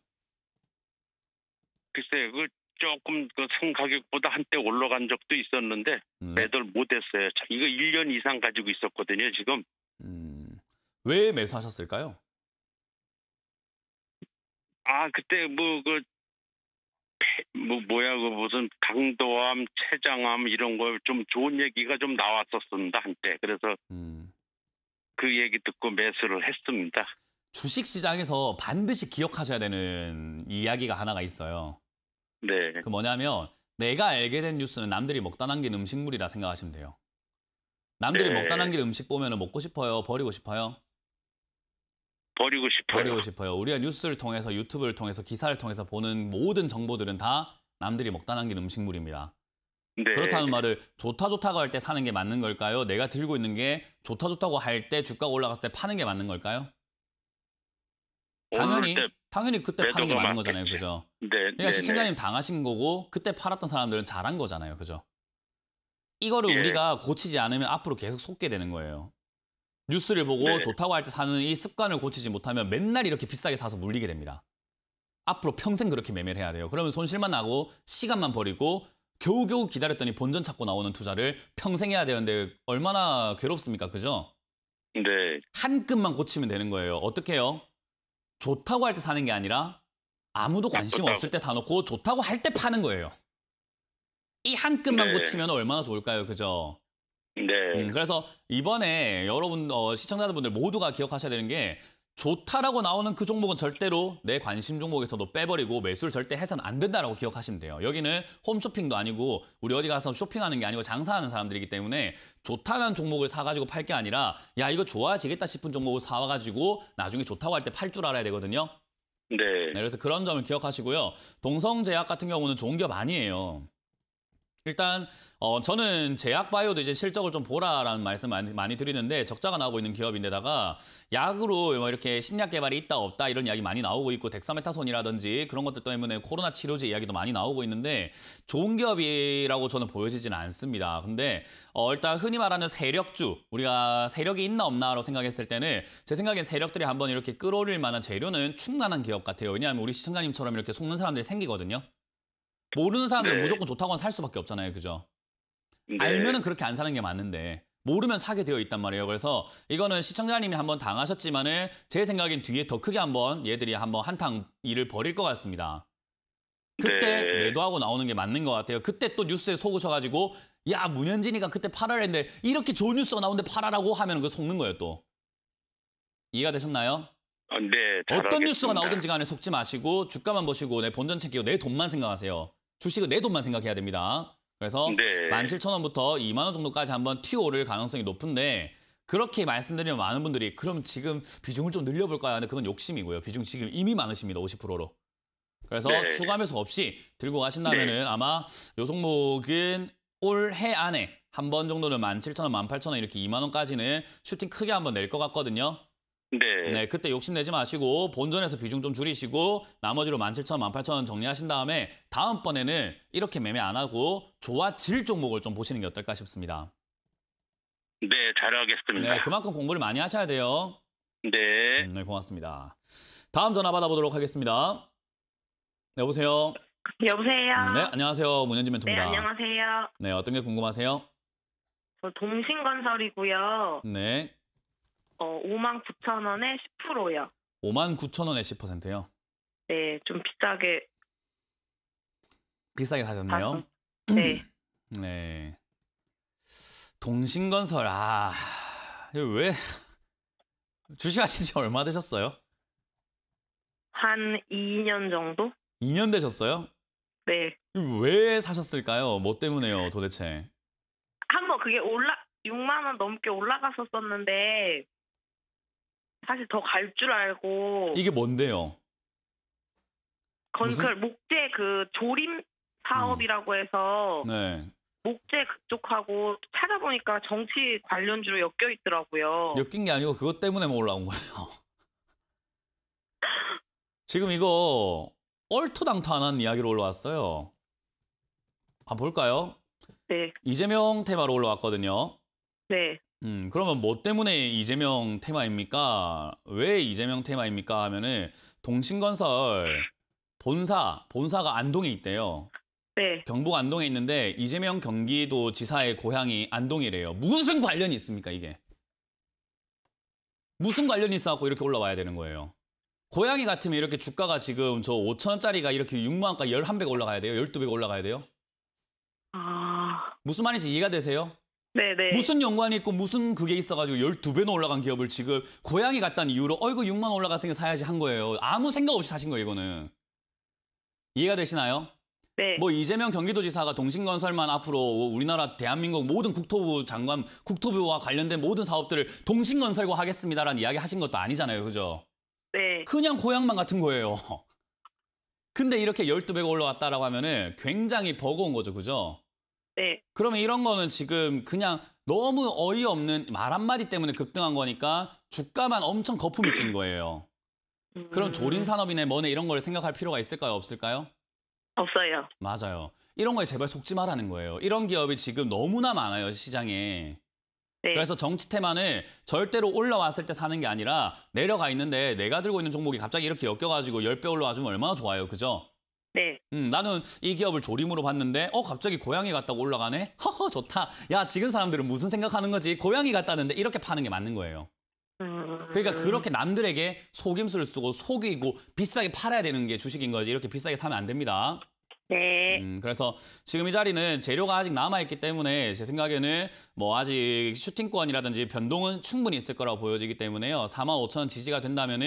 글쎄, 그 조금 그상 가격보다 한때 올라간 적도 있었는데 네. 매도를 못했어요. 이거 1년 이상 가지고 있었거든요, 지금. 음, 왜 매수하셨을까요? 아 그때 뭐 그 뭐 뭐야 그 무슨 강도암 췌장암 이런 거좀 좋은 얘기가 좀 나왔었습니다 한때. 그래서 음. 그 얘기 듣고 매수를 했습니다. 주식 시장에서 반드시 기억하셔야 되는 이야기가 하나가 있어요. 네. 그 뭐냐면 내가 알게 된 뉴스는 남들이 먹다 남긴 음식물이라 생각하시면 돼요. 남들이 네. 먹다 남길 음식 보면 먹고 싶어요? 버리고 싶어요? 버리고 싶어요. 버리고 싶어요. 우리가 뉴스를 통해서 유튜브를 통해서 기사를 통해서 보는 모든 정보들은 다 남들이 먹다 남긴 음식물입니다. 네. 그렇다는 말을 좋다 좋다고 할 때 사는 게 맞는 걸까요? 내가 들고 있는 게 좋다 좋다고 할 때 주가가 올라갔을 때 파는 게 맞는 걸까요? 당연히 당연히 그때 파는 게 맞는 맞겠지. 거잖아요, 그죠? 네. 그러니까 네, 네, 네, 시청자님 당하신 거고 그때 팔았던 사람들은 잘한 거잖아요, 그죠? 이거를 예. 우리가 고치지 않으면 앞으로 계속 속게 되는 거예요. 뉴스를 보고 네. 좋다고 할 때 사는 이 습관을 고치지 못하면 맨날 이렇게 비싸게 사서 물리게 됩니다. 앞으로 평생 그렇게 매매를 해야 돼요. 그러면 손실만 나고 시간만 버리고 겨우겨우 기다렸더니 본전 찾고 나오는 투자를 평생 해야 되는데 얼마나 괴롭습니까? 그죠? 네. 한 끈만 고치면 되는 거예요. 어떻게 해요? 좋다고 할 때 사는 게 아니라 아무도 관심 없을 때 사놓고 좋다고 할 때 파는 거예요. 이한 끈만 네. 고치면 얼마나 좋을까요, 그죠? 네. 음, 그래서 이번에 여러분 어, 시청자분들 모두가 기억하셔야 되는 게 좋다라고 나오는 그 종목은 절대로 내 관심 종목에서도 빼버리고 매수를 절대 해서는 안 된다라고 기억하시면 돼요. 여기는 홈쇼핑도 아니고 우리 어디 가서 쇼핑하는 게 아니고 장사하는 사람들이기 때문에 좋다는 종목을 사가지고 팔 게 아니라 야 이거 좋아지겠다 싶은 종목을 사와가지고 나중에 좋다고 할 때 팔 줄 알아야 되거든요. 네. 네. 그래서 그런 점을 기억하시고요. 동성제약 같은 경우는 종기업 아니에요. 일단 어 저는 제약바이오도 이제 실적을 좀 보라라는 말씀 많이, 많이 드리는데 적자가 나오고 있는 기업인데다가 약으로 뭐 이렇게 신약 개발이 있다 없다 이런 이야기 많이 나오고 있고 덱사메타손이라든지 그런 것들 때문에 코로나 치료제 이야기도 많이 나오고 있는데 좋은 기업이라고 저는 보여지지는 않습니다. 근데 어 일단 흔히 말하는 세력주 우리가 세력이 있나 없나로 생각했을 때는 제 생각엔 세력들이 한번 이렇게 끌어올릴 만한 재료는 충만한 기업 같아요. 왜냐하면 우리 시청자님처럼 이렇게 속는 사람들이 생기거든요. 모르는 사람들 네. 무조건 좋다고 살 수밖에 없잖아요. 그죠? 네. 알면은 그렇게 안 사는 게 맞는데 모르면 사게 되어 있단 말이에요. 그래서 이거는 시청자님이 한번 당하셨지만은 제 생각엔 뒤에 더 크게 한번 얘들이 한번 한탕 일을 벌일 것 같습니다. 그때 네. 매도하고 나오는 게 맞는 것 같아요. 그때 또 뉴스에 속으셔가지고 야 문현진이가 그때 팔아라 했는데 이렇게 좋은 뉴스가 나오는데 팔아라고 하면 그 속는 거예요 또. 이해가 되셨나요? 아, 네. 어떤 하겠습니다. 뉴스가 나오든지 간에 속지 마시고 주가만 보시고 내 본전 챙기고 내 돈만 생각하세요. 주식은 내 돈만 생각해야 됩니다. 그래서 네. 17,000원부터 2만 원 정도까지 한번 튀어오를 가능성이 높은데 그렇게 말씀드리면 많은 분들이 그럼 지금 비중을 좀 늘려볼까요? 하는데 그건 욕심이고요. 비중 지금 이미 많으십니다. 50%로. 그래서 네. 추가 매수 없이 들고 가신다면 은 네. 아마 요 종목은 올해 안에 한 번 정도는 17,000원, 18,000원 이렇게 2만 원까지는 슈팅 크게 한번 낼 것 같거든요. 네. 네, 그때 욕심내지 마시고 본전에서 비중 좀 줄이시고 나머지로 17,000원, 18,000원 정리하신 다음에 다음번에는 이렇게 매매 안 하고 좋아질 종목을 좀 보시는 게 어떨까 싶습니다. 네, 잘하겠습니다. 네, 그만큼 공부를 많이 하셔야 돼요. 네. 음, 네, 고맙습니다. 다음 전화 받아보도록 하겠습니다. 네, 여보세요? 여보세요? 네, 안녕하세요. 문현진 멘토입니다. 네, 안녕하세요. 네, 어떤 게 궁금하세요? 저 동신건설이고요. 네. 5 9 0 0 0 원에 10%요. 5 9 0 0 0 원에 10%요? 네, 좀 비싸게. 비싸게 사셨네요. 아, 네. 네. 동신건설, 아, 이거 왜? 주식하신 지 얼마 되셨어요? 한 2년 정도? 2년 되셨어요? 네. 왜 사셨을까요? 뭐 때문에요, 도대체? 한번 그게 올라 6만 원 넘게 올라갔었었는데 사실 더 갈 줄 알고 이게 뭔데요? 건설 무슨? 목재 그 조림 사업이라고 해서 음. 네. 목재 그쪽하고 찾아보니까 정치 관련주로 엮여 있더라고요. 엮인 게 아니고 그것 때문에 뭐 올라온 거예요. 지금 이거 얼토당토 안 한 이야기로 올라왔어요. 아 볼까요? 네. 이재명 테마로 올라왔거든요. 네. 음, 그러면 뭐 때문에 이재명 테마입니까? 왜 이재명 테마입니까? 하면은 동신건설 본사, 본사가 안동에 있대요. 네. 경북 안동에 있는데 이재명 경기도 지사의 고향이 안동이래요. 무슨 관련이 있습니까, 이게? 무슨 관련이 있어갖고 이렇게 올라와야 되는 거예요? 고양이 같으면 이렇게 주가가 지금 저 5천 원짜리가 이렇게 6만 원까지 11배가 올라가야 돼요? 12배가 올라가야 돼요? 아... 무슨 말인지 이해가 되세요? 네네. 무슨 연관이 있고 무슨 그게 있어가지고 12배나 올라간 기업을 지금 고향에 갔다는 이유로 어이구 6만 원올라갔으니 사야지 한 거예요. 아무 생각 없이 사신 거예요, 이거는. 이해가 되시나요? 네. 뭐 이재명 경기도지사가 동신건설만 앞으로 우리나라 대한민국 모든 국토부 장관, 국토부와 관련된 모든 사업들을 동신건설과 하겠습니다라는 이야기 하신 것도 아니잖아요, 그죠? 네. 그냥 고향만 같은 거예요. 근데 이렇게 12배가 올라왔다라고 하면은 굉장히 버거운 거죠, 그죠? 네. 그러면 이런 거는 지금 그냥 너무 어이없는 말 한마디 때문에 급등한 거니까 주가만 엄청 거품이 낀 거예요. 음... 그럼 조린산업이네 뭐네 이런 걸 생각할 필요가 있을까요? 없을까요? 없어요. 맞아요. 이런 거에 제발 속지 말하는 거예요. 이런 기업이 지금 너무나 많아요, 시장에. 네. 그래서 정치 테마는 절대로 올라왔을 때 사는 게 아니라 내려가 있는데 내가 들고 있는 종목이 갑자기 이렇게 엮여가지고 1 0배 올라와주면 얼마나 좋아요, 그죠? 네. 음, 나는 이 기업을 조림으로 봤는데 어 갑자기 고양이 같다고 올라가네. 허허 좋다. 야 지금 사람들은 무슨 생각하는 거지? 고양이 같다는데 이렇게 파는 게 맞는 거예요. 음. 그러니까 그렇게 남들에게 속임수를 쓰고 속이고 비싸게 팔아야 되는 게 주식인 거지 이렇게 비싸게 사면 안 됩니다. 네. 음, 그래서 지금 이 자리는 재료가 아직 남아있기 때문에 제 생각에는 뭐 아직 슈팅권이라든지 변동은 충분히 있을 거라고 보여지기 때문에요. 4만 5천 원 지지가 된다면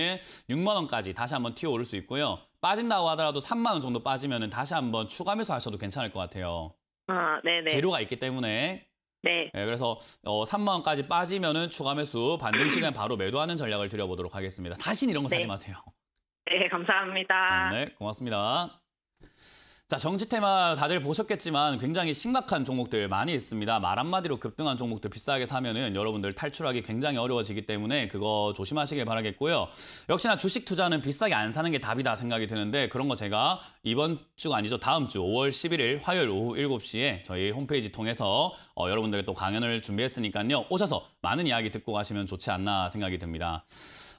6만 원까지 다시 한번 튀어오를 수 있고요. 빠진다고 하더라도 3만 원 정도 빠지면 다시 한번 추가 매수하셔도 괜찮을 것 같아요. 아, 네네. 재료가 있기 때문에. 네. 네 그래서 어, 3만 원까지 빠지면은 추가 매수 반등 시간 바로 매도하는 전략을 드려보도록 하겠습니다. 다신 이런 거 네. 사지 마세요. 네, 감사합니다. 네, 고맙습니다. 자, 정치 테마 다들 보셨겠지만 굉장히 심각한 종목들 많이 있습니다. 말 한마디로 급등한 종목들 비싸게 사면은 여러분들 탈출하기 굉장히 어려워지기 때문에 그거 조심하시길 바라겠고요. 역시나 주식 투자는 비싸게 안 사는 게 답이다 생각이 드는데 그런 거 제가 이번 주가 아니죠. 다음 주 5월 11일 화요일 오후 7시에 저희 홈페이지 통해서 어, 여러분들의 또 강연을 준비했으니까요. 오셔서 많은 이야기 듣고 가시면 좋지 않나 생각이 듭니다.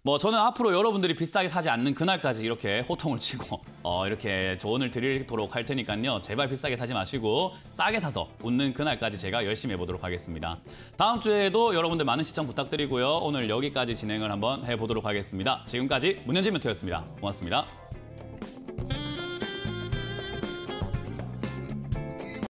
뭐 저는 앞으로 여러분들이 비싸게 사지 않는 그날까지 이렇게 호통을 치고 어, 이렇게 조언을 드리도록 할 테니까요. 제발 비싸게 사지 마시고 싸게 사서 웃는 그날까지 제가 열심히 해보도록 하겠습니다. 다음 주에도 여러분들 많은 시청 부탁드리고요. 오늘 여기까지 진행을 한번 해보도록 하겠습니다. 지금까지 문현진 멘토였습니다. 고맙습니다.